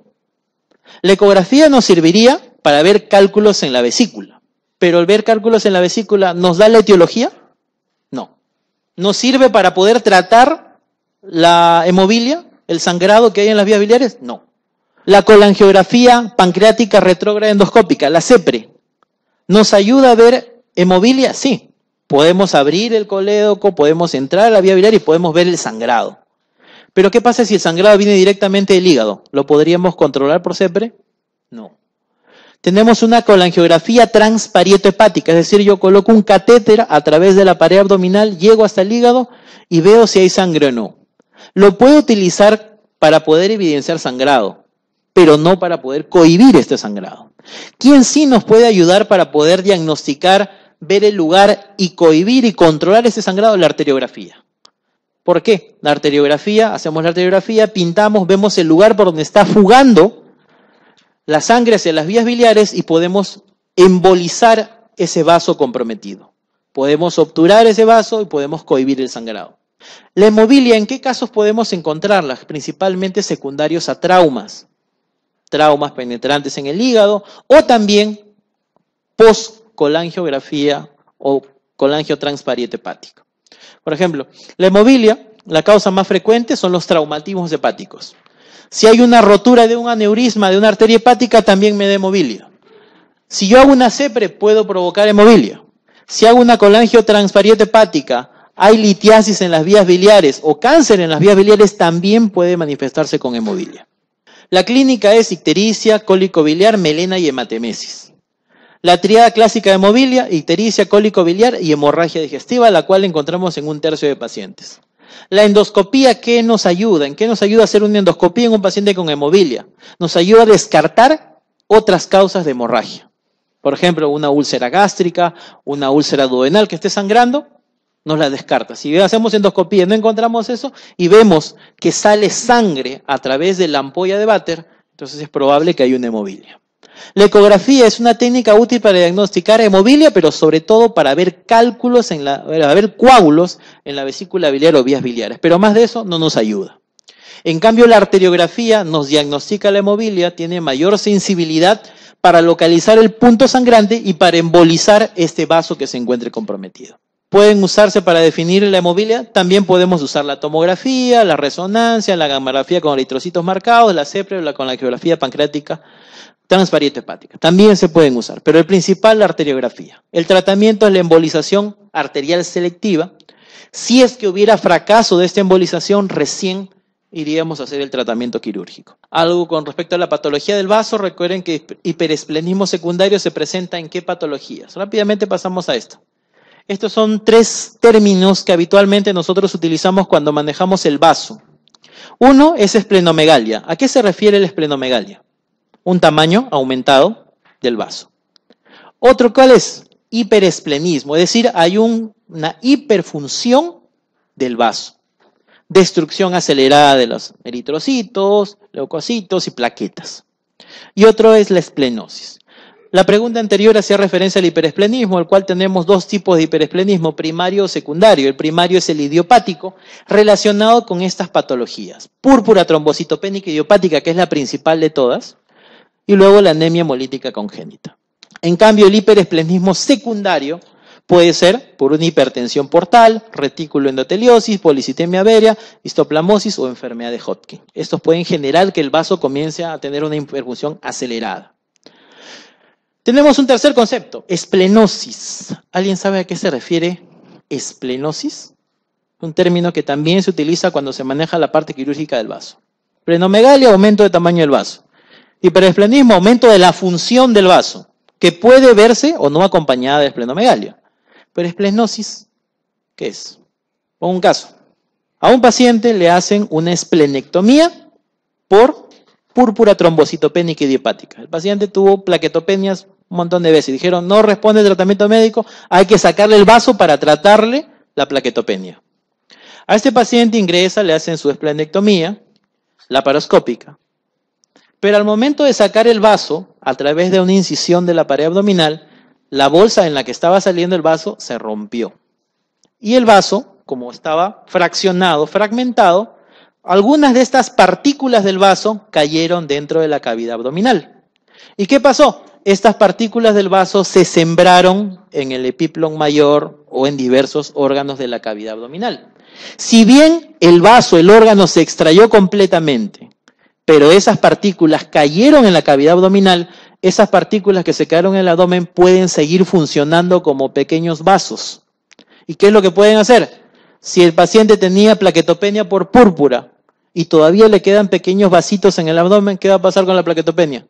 La ecografía nos serviría para ver cálculos en la vesícula, pero el ver cálculos en la vesícula nos da la etiología? No. ¿Nos sirve para poder tratar la hemovilia el sangrado que hay en las vías biliares? No. La colangiografía pancreática retrógrada endoscópica, la CEPRE, ¿nos ayuda a ver hemovilia? Sí. Podemos abrir el colédoco, podemos entrar a la vía biliar y podemos ver el sangrado. Pero ¿qué pasa si el sangrado viene directamente del hígado? ¿Lo podríamos controlar por CEPRE? No. Tenemos una colangiografía transparietohepática, es decir, yo coloco un catéter a través de la pared abdominal, llego hasta el hígado y veo si hay sangre o no. Lo puede utilizar para poder evidenciar sangrado, pero no para poder cohibir este sangrado. ¿Quién sí nos puede ayudar para poder diagnosticar, ver el lugar y cohibir y controlar ese sangrado? La arteriografía. ¿Por qué? La arteriografía, hacemos la arteriografía, pintamos, vemos el lugar por donde está fugando la sangre hacia las vías biliares y podemos embolizar ese vaso comprometido. Podemos obturar ese vaso y podemos cohibir el sangrado. La hemovilia, ¿en qué casos podemos encontrarla? Principalmente secundarios a traumas, traumas penetrantes en el hígado o también postcolangiografía o colangiotransparie hepático. Por ejemplo, la hemovilia, la causa más frecuente son los traumatismos hepáticos. Si hay una rotura de un aneurisma de una arteria hepática, también me da hemovilia. Si yo hago una sepre, puedo provocar hemovilia. Si hago una colangiotransparie hepática, hay litiasis en las vías biliares o cáncer en las vías biliares, también puede manifestarse con hemofilia. La clínica es ictericia, cólico biliar, melena y hematemesis. La triada clásica de hemobilia: ictericia, cólico biliar y hemorragia digestiva, la cual encontramos en un tercio de pacientes. La endoscopía, ¿qué nos ayuda? ¿En qué nos ayuda a hacer una endoscopía en un paciente con hemorragia Nos ayuda a descartar otras causas de hemorragia. Por ejemplo, una úlcera gástrica, una úlcera duodenal que esté sangrando, nos la descarta. Si hacemos endoscopía y no encontramos eso y vemos que sale sangre a través de la ampolla de váter, entonces es probable que haya una hemovilia. La ecografía es una técnica útil para diagnosticar hemovilia, pero sobre todo para ver cálculos en la, para ver coágulos en la vesícula biliar o vías biliares. Pero más de eso no nos ayuda. En cambio, la arteriografía nos diagnostica la hemovilia, tiene mayor sensibilidad para localizar el punto sangrante y para embolizar este vaso que se encuentre comprometido pueden usarse para definir la movilidad. También podemos usar la tomografía, la resonancia, la gamografía con eritrocitos marcados, la CEPRE, con la geografía pancreática transparieto hepática. También se pueden usar, pero el principal la arteriografía. El tratamiento es la embolización arterial selectiva. Si es que hubiera fracaso de esta embolización, recién iríamos a hacer el tratamiento quirúrgico. Algo con respecto a la patología del vaso, recuerden que hiperesplenismo secundario se presenta en qué patologías. Rápidamente pasamos a esto. Estos son tres términos que habitualmente nosotros utilizamos cuando manejamos el vaso. Uno es esplenomegalia. ¿A qué se refiere la esplenomegalia? Un tamaño aumentado del vaso. Otro, ¿cuál es? Hiperesplenismo, es decir, hay una hiperfunción del vaso. Destrucción acelerada de los eritrocitos, leucocitos y plaquetas. Y otro es la esplenosis. La pregunta anterior hacía referencia al hiperesplenismo, al cual tenemos dos tipos de hiperesplenismo, primario o secundario. El primario es el idiopático, relacionado con estas patologías. Púrpura trombocitopénica idiopática, que es la principal de todas, y luego la anemia hemolítica congénita. En cambio, el hiperesplenismo secundario puede ser por una hipertensión portal, retículo endoteliosis, policitemia veria, histoplamosis o enfermedad de Hodgkin. Estos pueden generar que el vaso comience a tener una hiperfunción acelerada. Tenemos un tercer concepto, esplenosis. ¿Alguien sabe a qué se refiere esplenosis? Un término que también se utiliza cuando se maneja la parte quirúrgica del vaso. Plenomegalia, aumento de tamaño del vaso. Hiperesplenismo, aumento de la función del vaso, que puede verse o no acompañada de esplenomegalia. Pero esplenosis, ¿qué es? Pongo un caso. A un paciente le hacen una esplenectomía por púrpura trombocitopénica idiopática. El paciente tuvo plaquetopenias un montón de veces. Dijeron, no responde el tratamiento médico, hay que sacarle el vaso para tratarle la plaquetopenia. A este paciente ingresa, le hacen su esplenectomía, laparoscópica. Pero al momento de sacar el vaso, a través de una incisión de la pared abdominal, la bolsa en la que estaba saliendo el vaso se rompió. Y el vaso, como estaba fraccionado, fragmentado, algunas de estas partículas del vaso cayeron dentro de la cavidad abdominal. ¿Y qué pasó? Estas partículas del vaso se sembraron en el epiplón mayor o en diversos órganos de la cavidad abdominal. Si bien el vaso, el órgano se extrayó completamente, pero esas partículas cayeron en la cavidad abdominal, esas partículas que se quedaron en el abdomen pueden seguir funcionando como pequeños vasos. ¿Y qué es lo que pueden hacer? Si el paciente tenía plaquetopenia por púrpura, y todavía le quedan pequeños vasitos en el abdomen, ¿qué va a pasar con la plaquetopenia?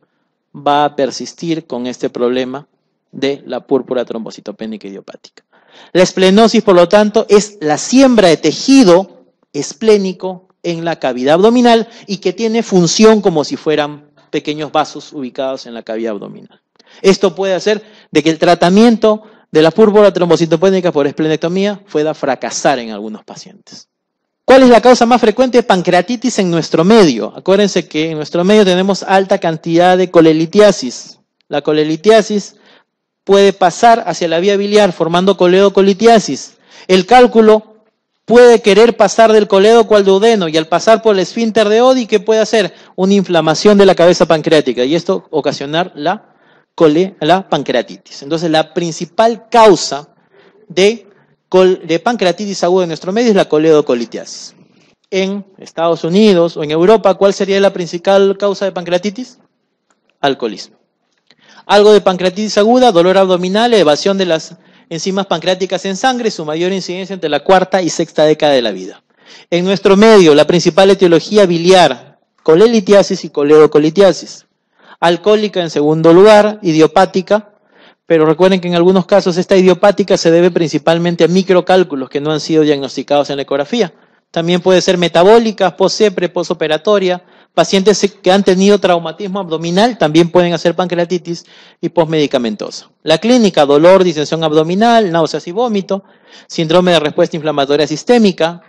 Va a persistir con este problema de la púrpura trombocitopénica idiopática. La esplenosis, por lo tanto, es la siembra de tejido esplénico en la cavidad abdominal y que tiene función como si fueran pequeños vasos ubicados en la cavidad abdominal. Esto puede hacer de que el tratamiento de la púrpura trombocitopénica por esplenectomía pueda fracasar en algunos pacientes. ¿Cuál es la causa más frecuente de pancreatitis en nuestro medio? Acuérdense que en nuestro medio tenemos alta cantidad de colelitiasis. La colelitiasis puede pasar hacia la vía biliar formando coleocolitiasis. El cálculo puede querer pasar del coledo al duodeno y al pasar por el esfínter de Odi, ¿qué puede hacer? Una inflamación de la cabeza pancreática y esto ocasionar la, la pancreatitis. Entonces, la principal causa de de pancreatitis aguda en nuestro medio es la coledocolitiasis. En Estados Unidos o en Europa, ¿cuál sería la principal causa de pancreatitis? Alcoholismo. Algo de pancreatitis aguda, dolor abdominal, evasión de las enzimas pancreáticas en sangre, su mayor incidencia entre la cuarta y sexta década de la vida. En nuestro medio, la principal etiología biliar, colelitiasis y coledocolitiasis. Alcohólica en segundo lugar, idiopática, pero recuerden que en algunos casos esta idiopática se debe principalmente a microcálculos que no han sido diagnosticados en la ecografía. También puede ser metabólica, post posoperatoria. Pacientes que han tenido traumatismo abdominal también pueden hacer pancreatitis y posmedicamentosa. La clínica, dolor, distensión abdominal, náuseas y vómito, síndrome de respuesta inflamatoria sistémica.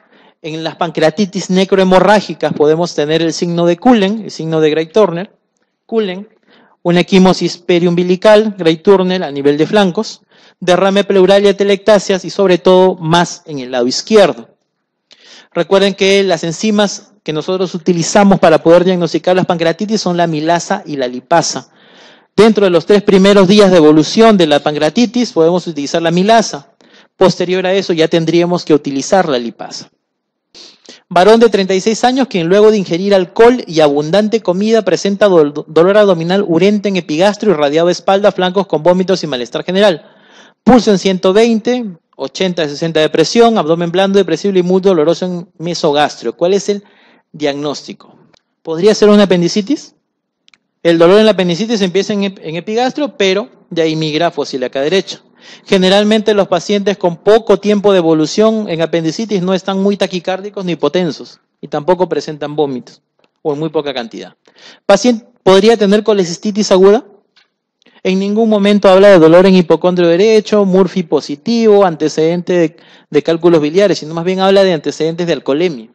En las pancreatitis necrohemorrágicas podemos tener el signo de Cullen, el signo de Greg Turner, Cullen, una equimosis periumbilical, gray tunnel a nivel de flancos, derrame pleural y atelectasias y sobre todo más en el lado izquierdo. Recuerden que las enzimas que nosotros utilizamos para poder diagnosticar las pancreatitis son la milasa y la lipasa. Dentro de los tres primeros días de evolución de la pancreatitis podemos utilizar la milasa. Posterior a eso ya tendríamos que utilizar la lipasa. Varón de 36 años, quien luego de ingerir alcohol y abundante comida presenta dolor abdominal urente en epigastrio, irradiado de espalda, flancos con vómitos y malestar general. Pulso en 120, 80 60 de presión, abdomen blando, depresivo y muy doloroso en mesogastrio. ¿Cuál es el diagnóstico? ¿Podría ser una apendicitis? El dolor en la apendicitis empieza en, epigastrio, pero de ahí migra fósil acá derecha. Generalmente los pacientes con poco tiempo de evolución en apendicitis no están muy taquicárdicos ni hipotensos y tampoco presentan vómitos o en muy poca cantidad. ¿Paciente podría tener colecistitis aguda? En ningún momento habla de dolor en hipocondrio derecho, Murphy positivo, antecedente de, cálculos biliares, sino más bien habla de antecedentes de alcoholemia.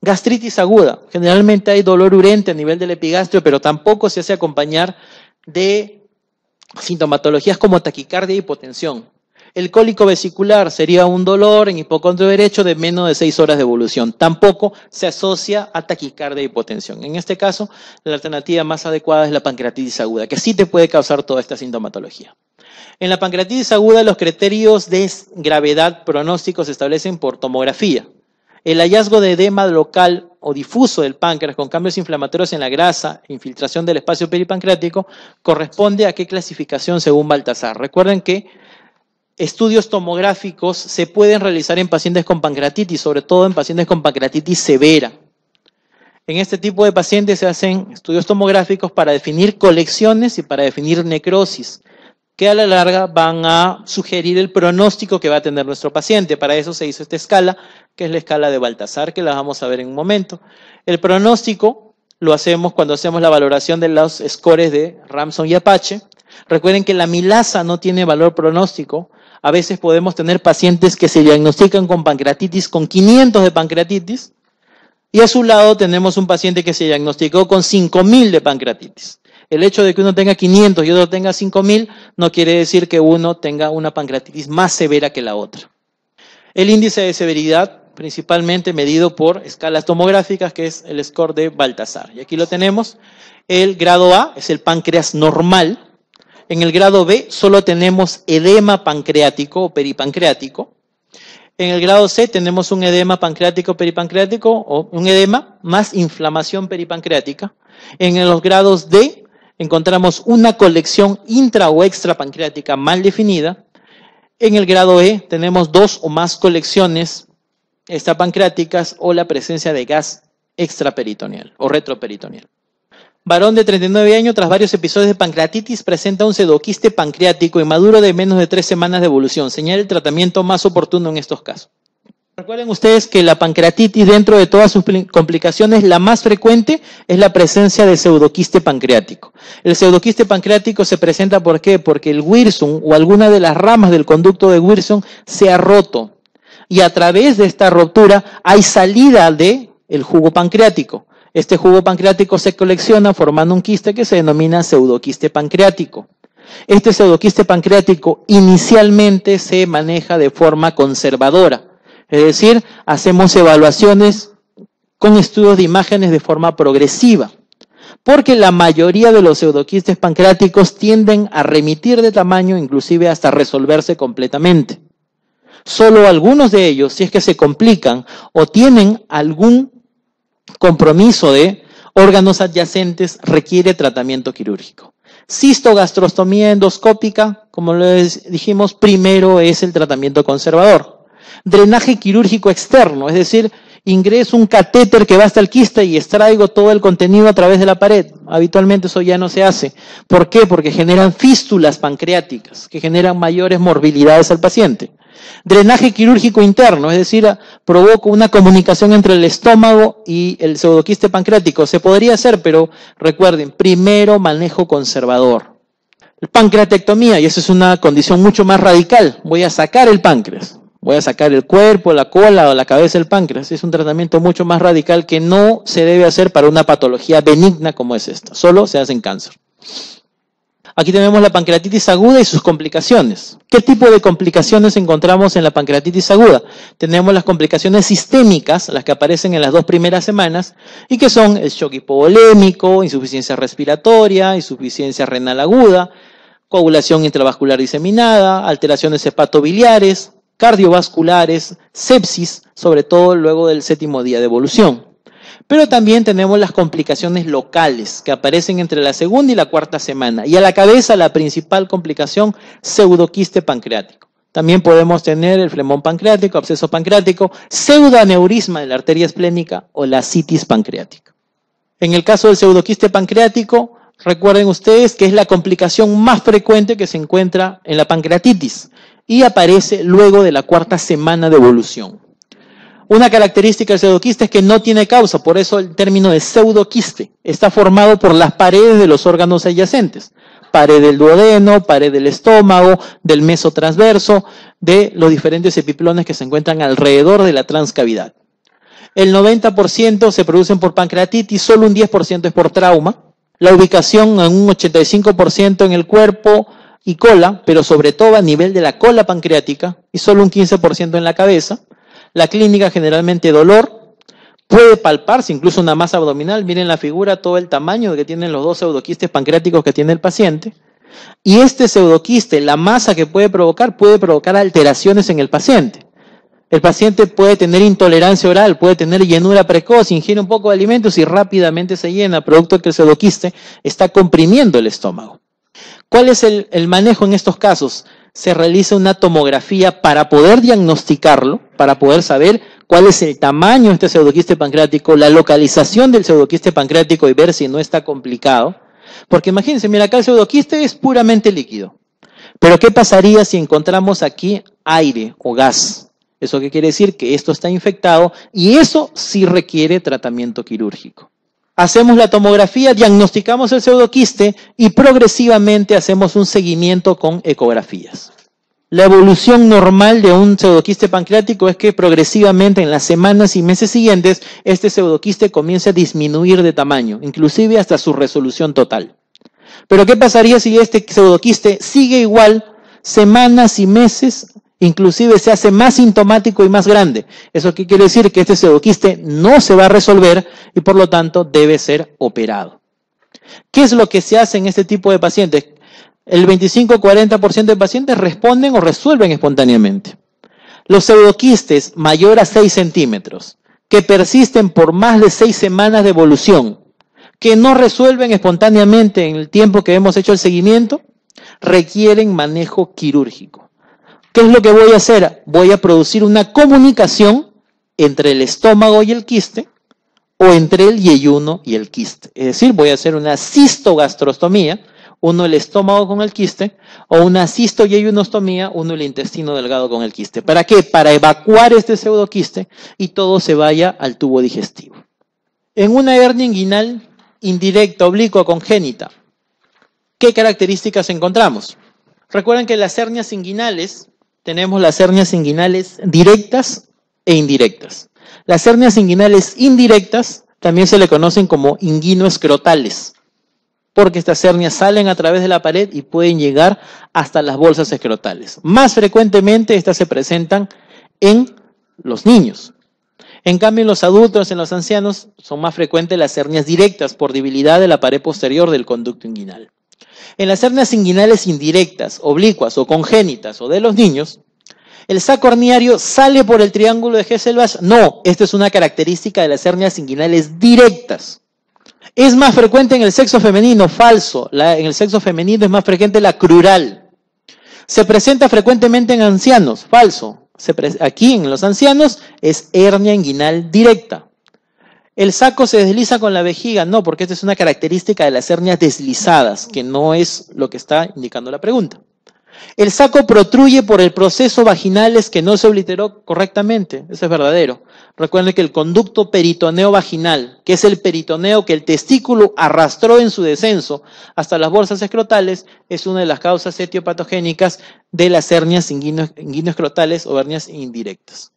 Gastritis aguda. Generalmente hay dolor urente a nivel del epigastrio, pero tampoco se hace acompañar de Sintomatologías como taquicardia y hipotensión. El cólico vesicular sería un dolor en hipocondrio derecho de menos de 6 horas de evolución. Tampoco se asocia a taquicardia e hipotensión. En este caso, la alternativa más adecuada es la pancreatitis aguda, que sí te puede causar toda esta sintomatología. En la pancreatitis aguda, los criterios de gravedad pronóstico se establecen por tomografía. El hallazgo de edema local o difuso del páncreas con cambios inflamatorios en la grasa, e infiltración del espacio peripancreático, corresponde a qué clasificación según Baltasar. Recuerden que estudios tomográficos se pueden realizar en pacientes con pancreatitis, sobre todo en pacientes con pancreatitis severa. En este tipo de pacientes se hacen estudios tomográficos para definir colecciones y para definir necrosis, que a la larga van a sugerir el pronóstico que va a tener nuestro paciente. Para eso se hizo esta escala que es la escala de Baltasar, que la vamos a ver en un momento. El pronóstico lo hacemos cuando hacemos la valoración de los scores de Ramson y Apache. Recuerden que la milasa no tiene valor pronóstico. A veces podemos tener pacientes que se diagnostican con pancreatitis, con 500 de pancreatitis, y a su lado tenemos un paciente que se diagnosticó con 5.000 de pancreatitis. El hecho de que uno tenga 500 y otro tenga 5.000 no quiere decir que uno tenga una pancreatitis más severa que la otra. El índice de severidad principalmente medido por escalas tomográficas, que es el score de Baltasar. Y aquí lo tenemos. El grado A es el páncreas normal. En el grado B solo tenemos edema pancreático o peripancreático. En el grado C tenemos un edema pancreático peripancreático o un edema más inflamación peripancreática. En los grados D encontramos una colección intra o extra pancreática mal definida. En el grado E tenemos dos o más colecciones pancreáticas o la presencia de gas extraperitoneal o retroperitoneal. Varón de 39 años, tras varios episodios de pancreatitis, presenta un pseudoquiste pancreático inmaduro de menos de tres semanas de evolución. Señala el tratamiento más oportuno en estos casos. Recuerden ustedes que la pancreatitis, dentro de todas sus complicaciones, la más frecuente es la presencia de pseudoquiste pancreático. El pseudoquiste pancreático se presenta ¿por qué? Porque el Wilson o alguna de las ramas del conducto de Wilson se ha roto, y a través de esta ruptura hay salida de el jugo pancreático. Este jugo pancreático se colecciona formando un quiste que se denomina pseudoquiste pancreático. Este pseudoquiste pancreático inicialmente se maneja de forma conservadora, es decir, hacemos evaluaciones con estudios de imágenes de forma progresiva, porque la mayoría de los pseudoquistes pancreáticos tienden a remitir de tamaño, inclusive hasta resolverse completamente. Solo algunos de ellos, si es que se complican o tienen algún compromiso de órganos adyacentes, requiere tratamiento quirúrgico. Cistogastrostomía endoscópica, como les dijimos, primero es el tratamiento conservador. Drenaje quirúrgico externo, es decir, ingreso un catéter que va hasta el quiste y extraigo todo el contenido a través de la pared. Habitualmente eso ya no se hace. ¿Por qué? Porque generan fístulas pancreáticas que generan mayores morbilidades al paciente. Drenaje quirúrgico interno, es decir, provoca una comunicación entre el estómago y el pseudoquiste pancreático. Se podría hacer, pero recuerden, primero manejo conservador. Pancreatectomía, y esa es una condición mucho más radical. Voy a sacar el páncreas. Voy a sacar el cuerpo, la cola o la cabeza del páncreas. Es un tratamiento mucho más radical que no se debe hacer para una patología benigna como es esta. Solo se hace en cáncer. Aquí tenemos la pancreatitis aguda y sus complicaciones. ¿Qué tipo de complicaciones encontramos en la pancreatitis aguda? Tenemos las complicaciones sistémicas, las que aparecen en las dos primeras semanas, y que son el shock hipovolémico, insuficiencia respiratoria, insuficiencia renal aguda, coagulación intravascular diseminada, alteraciones hepatobiliares, cardiovasculares, sepsis, sobre todo luego del séptimo día de evolución. Pero también tenemos las complicaciones locales que aparecen entre la segunda y la cuarta semana. Y a la cabeza la principal complicación, pseudoquiste pancreático. También podemos tener el flemón pancreático, absceso pancreático, pseudaneurisma de la arteria esplénica o la citis pancreática. En el caso del pseudoquiste pancreático, recuerden ustedes que es la complicación más frecuente que se encuentra en la pancreatitis y aparece luego de la cuarta semana de evolución. Una característica del pseudoquiste es que no tiene causa, por eso el término de pseudoquiste está formado por las paredes de los órganos adyacentes, pared del duodeno, pared del estómago, del meso transverso, de los diferentes epiplones que se encuentran alrededor de la transcavidad. El 90% se producen por pancreatitis, solo un 10% es por trauma. La ubicación en un 85% en el cuerpo y cola, pero sobre todo a nivel de la cola pancreática y solo un 15% en la cabeza. La clínica generalmente dolor, puede palparse incluso una masa abdominal, miren la figura, todo el tamaño que tienen los dos pseudoquistes pancreáticos que tiene el paciente. Y este pseudoquiste, la masa que puede provocar, puede provocar alteraciones en el paciente. El paciente puede tener intolerancia oral, puede tener llenura precoz, ingiere un poco de alimentos y rápidamente se llena, producto de que el pseudoquiste está comprimiendo el estómago. ¿Cuál es el, el manejo en estos casos? Se realiza una tomografía para poder diagnosticarlo para poder saber cuál es el tamaño de este pseudoquiste pancreático, la localización del pseudoquiste pancreático y ver si no está complicado. Porque imagínense, mira, acá el pseudoquiste es puramente líquido. Pero ¿qué pasaría si encontramos aquí aire o gas? Eso qué quiere decir que esto está infectado y eso sí requiere tratamiento quirúrgico. Hacemos la tomografía, diagnosticamos el pseudoquiste y progresivamente hacemos un seguimiento con ecografías. La evolución normal de un pseudoquiste pancreático es que progresivamente en las semanas y meses siguientes este pseudoquiste comienza a disminuir de tamaño, inclusive hasta su resolución total. Pero ¿qué pasaría si este pseudoquiste sigue igual semanas y meses? Inclusive se hace más sintomático y más grande. ¿Eso quiere decir? Que este pseudoquiste no se va a resolver y por lo tanto debe ser operado. ¿Qué es lo que se hace en este tipo de pacientes? el 25-40% de pacientes responden o resuelven espontáneamente. Los pseudoquistes mayor a 6 centímetros, que persisten por más de 6 semanas de evolución, que no resuelven espontáneamente en el tiempo que hemos hecho el seguimiento, requieren manejo quirúrgico. ¿Qué es lo que voy a hacer? Voy a producir una comunicación entre el estómago y el quiste o entre el yeyuno y el quiste. Es decir, voy a hacer una cistogastrostomía, uno el estómago con el quiste, o una cisto y unostomía, uno el intestino delgado con el quiste. ¿Para qué? Para evacuar este pseudoquiste y todo se vaya al tubo digestivo. En una hernia inguinal indirecta, oblicua, congénita, ¿qué características encontramos? Recuerden que las hernias inguinales, tenemos las hernias inguinales directas e indirectas. Las hernias inguinales indirectas también se le conocen como inguinoescrotales porque estas hernias salen a través de la pared y pueden llegar hasta las bolsas escrotales. Más frecuentemente estas se presentan en los niños. En cambio, en los adultos, en los ancianos, son más frecuentes las hernias directas por debilidad de la pared posterior del conducto inguinal. En las hernias inguinales indirectas, oblicuas o congénitas o de los niños, ¿El saco herniario sale por el triángulo de Hesselbach? No, esta es una característica de las hernias inguinales directas. Es más frecuente en el sexo femenino, falso. en el sexo femenino es más frecuente la crural. Se presenta frecuentemente en ancianos, falso. aquí en los ancianos es hernia inguinal directa. El saco se desliza con la vejiga, no, porque esta es una característica de las hernias deslizadas, que no es lo que está indicando la pregunta. El saco protruye por el proceso vaginales que no se obliteró correctamente. Eso es verdadero. Recuerden que el conducto peritoneo vaginal, que es el peritoneo que el testículo arrastró en su descenso hasta las bolsas escrotales, es una de las causas etiopatogénicas de las hernias inguinoescrotales o hernias indirectas.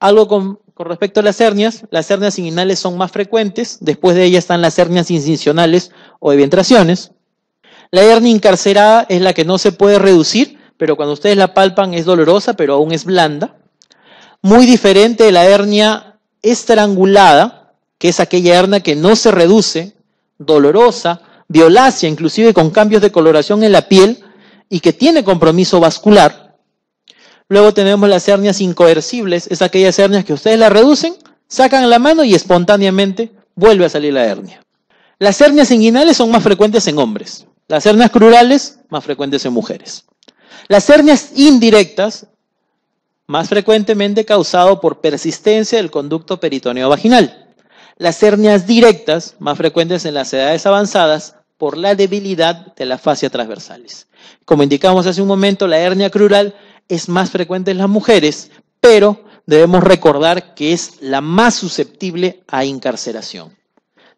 Algo con, respecto a las hernias, las hernias inguinales son más frecuentes, después de ellas están las hernias incisionales o de la hernia incarcerada es la que no se puede reducir, pero cuando ustedes la palpan es dolorosa, pero aún es blanda. Muy diferente de la hernia estrangulada, que es aquella hernia que no se reduce, dolorosa, violácea, inclusive con cambios de coloración en la piel y que tiene compromiso vascular. Luego tenemos las hernias incoercibles, es aquellas hernias que ustedes la reducen, sacan la mano y espontáneamente vuelve a salir la hernia. Las hernias inguinales son más frecuentes en hombres. Las hernias crurales, más frecuentes en mujeres. Las hernias indirectas, más frecuentemente causado por persistencia del conducto peritoneo vaginal. Las hernias directas, más frecuentes en las edades avanzadas, por la debilidad de las fascias transversales. Como indicamos hace un momento, la hernia crural es más frecuente en las mujeres, pero debemos recordar que es la más susceptible a incarceración,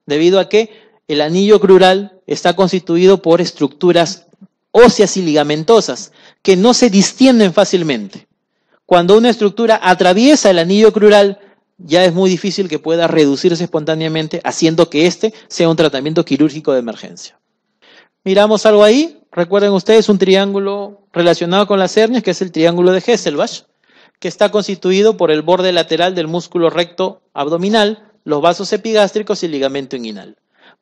debido a que el anillo crural está constituido por estructuras óseas y ligamentosas que no se distienden fácilmente. Cuando una estructura atraviesa el anillo crural, ya es muy difícil que pueda reducirse espontáneamente, haciendo que este sea un tratamiento quirúrgico de emergencia. Miramos algo ahí. Recuerden ustedes un triángulo relacionado con las hernias, que es el triángulo de Hesselbach, que está constituido por el borde lateral del músculo recto abdominal, los vasos epigástricos y el ligamento inguinal.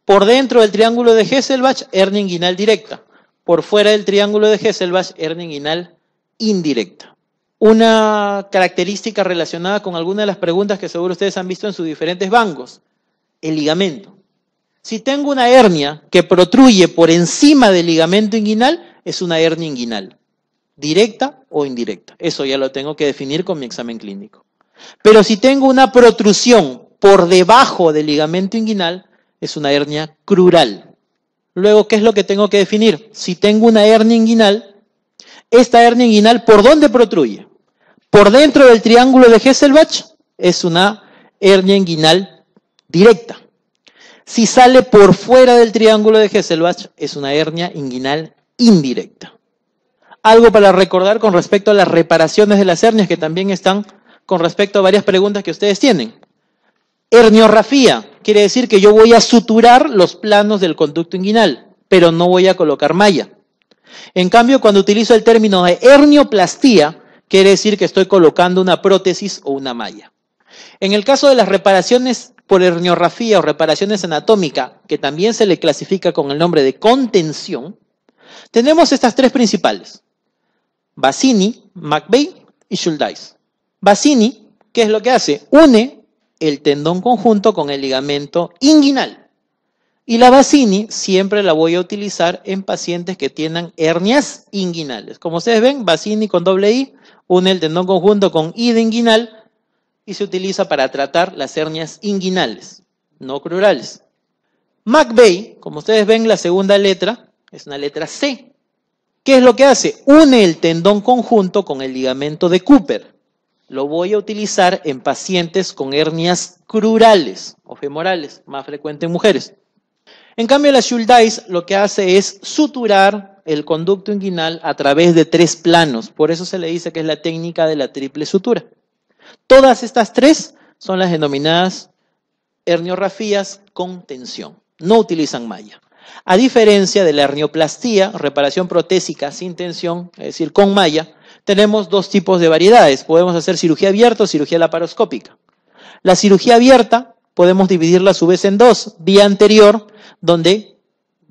Por dentro del triángulo de Hesselbach, hernia inguinal directa. Por fuera del triángulo de Hesselbach, hernia inguinal indirecta. Una característica relacionada con alguna de las preguntas que seguro ustedes han visto en sus diferentes bancos, el ligamento. Si tengo una hernia que protruye por encima del ligamento inguinal, es una hernia inguinal, directa o indirecta. Eso ya lo tengo que definir con mi examen clínico. Pero si tengo una protrusión por debajo del ligamento inguinal, es una hernia crural. Luego, ¿qué es lo que tengo que definir? Si tengo una hernia inguinal, esta hernia inguinal, ¿por dónde protruye? Por dentro del triángulo de Hesselbach es una hernia inguinal directa. Si sale por fuera del triángulo de Hesselbach, es una hernia inguinal indirecta. Algo para recordar con respecto a las reparaciones de las hernias que también están con respecto a varias preguntas que ustedes tienen. Herniografía quiere decir que yo voy a suturar los planos del conducto inguinal, pero no voy a colocar malla. En cambio, cuando utilizo el término de hernioplastía, quiere decir que estoy colocando una prótesis o una malla. En el caso de las reparaciones por herniografía o reparaciones anatómicas, que también se le clasifica con el nombre de contención, tenemos estas tres principales: Bassini, McVeigh y Schuldeis. Bassini, ¿qué es lo que hace? Une el tendón conjunto con el ligamento inguinal. Y la Bacini siempre la voy a utilizar en pacientes que tienen hernias inguinales. Como ustedes ven, Bacini con doble I une el tendón conjunto con I de inguinal y se utiliza para tratar las hernias inguinales, no crurales. McVeigh, como ustedes ven, la segunda letra es una letra C. ¿Qué es lo que hace? Une el tendón conjunto con el ligamento de Cooper lo voy a utilizar en pacientes con hernias crurales o femorales, más frecuente en mujeres. En cambio, la SHUL-DICE lo que hace es suturar el conducto inguinal a través de tres planos. Por eso se le dice que es la técnica de la triple sutura. Todas estas tres son las denominadas herniografías con tensión. No utilizan malla. A diferencia de la hernioplastía, reparación protésica sin tensión, es decir, con malla, tenemos dos tipos de variedades. Podemos hacer cirugía abierta o cirugía laparoscópica. La cirugía abierta podemos dividirla a su vez en dos. Vía anterior, donde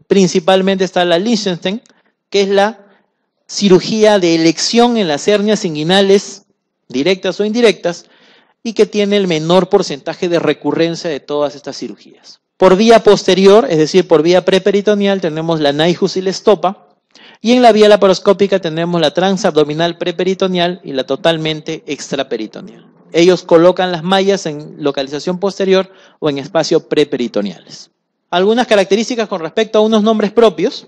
principalmente está la Lichtenstein, que es la cirugía de elección en las hernias inguinales, directas o indirectas, y que tiene el menor porcentaje de recurrencia de todas estas cirugías. Por vía posterior, es decir, por vía preperitoneal, tenemos la Naijus y la estopa, y en la vía laparoscópica tenemos la transabdominal preperitoneal y la totalmente extraperitoneal. Ellos colocan las mallas en localización posterior o en espacio preperitoneales. Algunas características con respecto a unos nombres propios.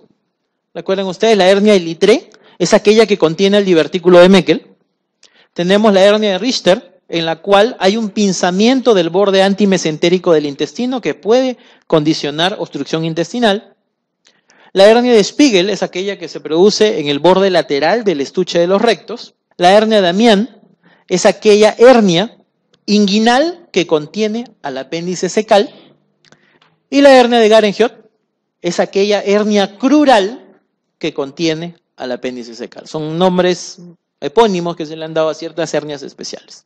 Recuerden ustedes, la hernia elitre es aquella que contiene el divertículo de Meckel. Tenemos la hernia de Richter, en la cual hay un pinzamiento del borde antimesentérico del intestino que puede condicionar obstrucción intestinal. La hernia de Spiegel es aquella que se produce en el borde lateral del estuche de los rectos. La hernia de Amián es aquella hernia inguinal que contiene al apéndice secal. Y la hernia de Garengiot es aquella hernia crural que contiene al apéndice secal. Son nombres epónimos que se le han dado a ciertas hernias especiales.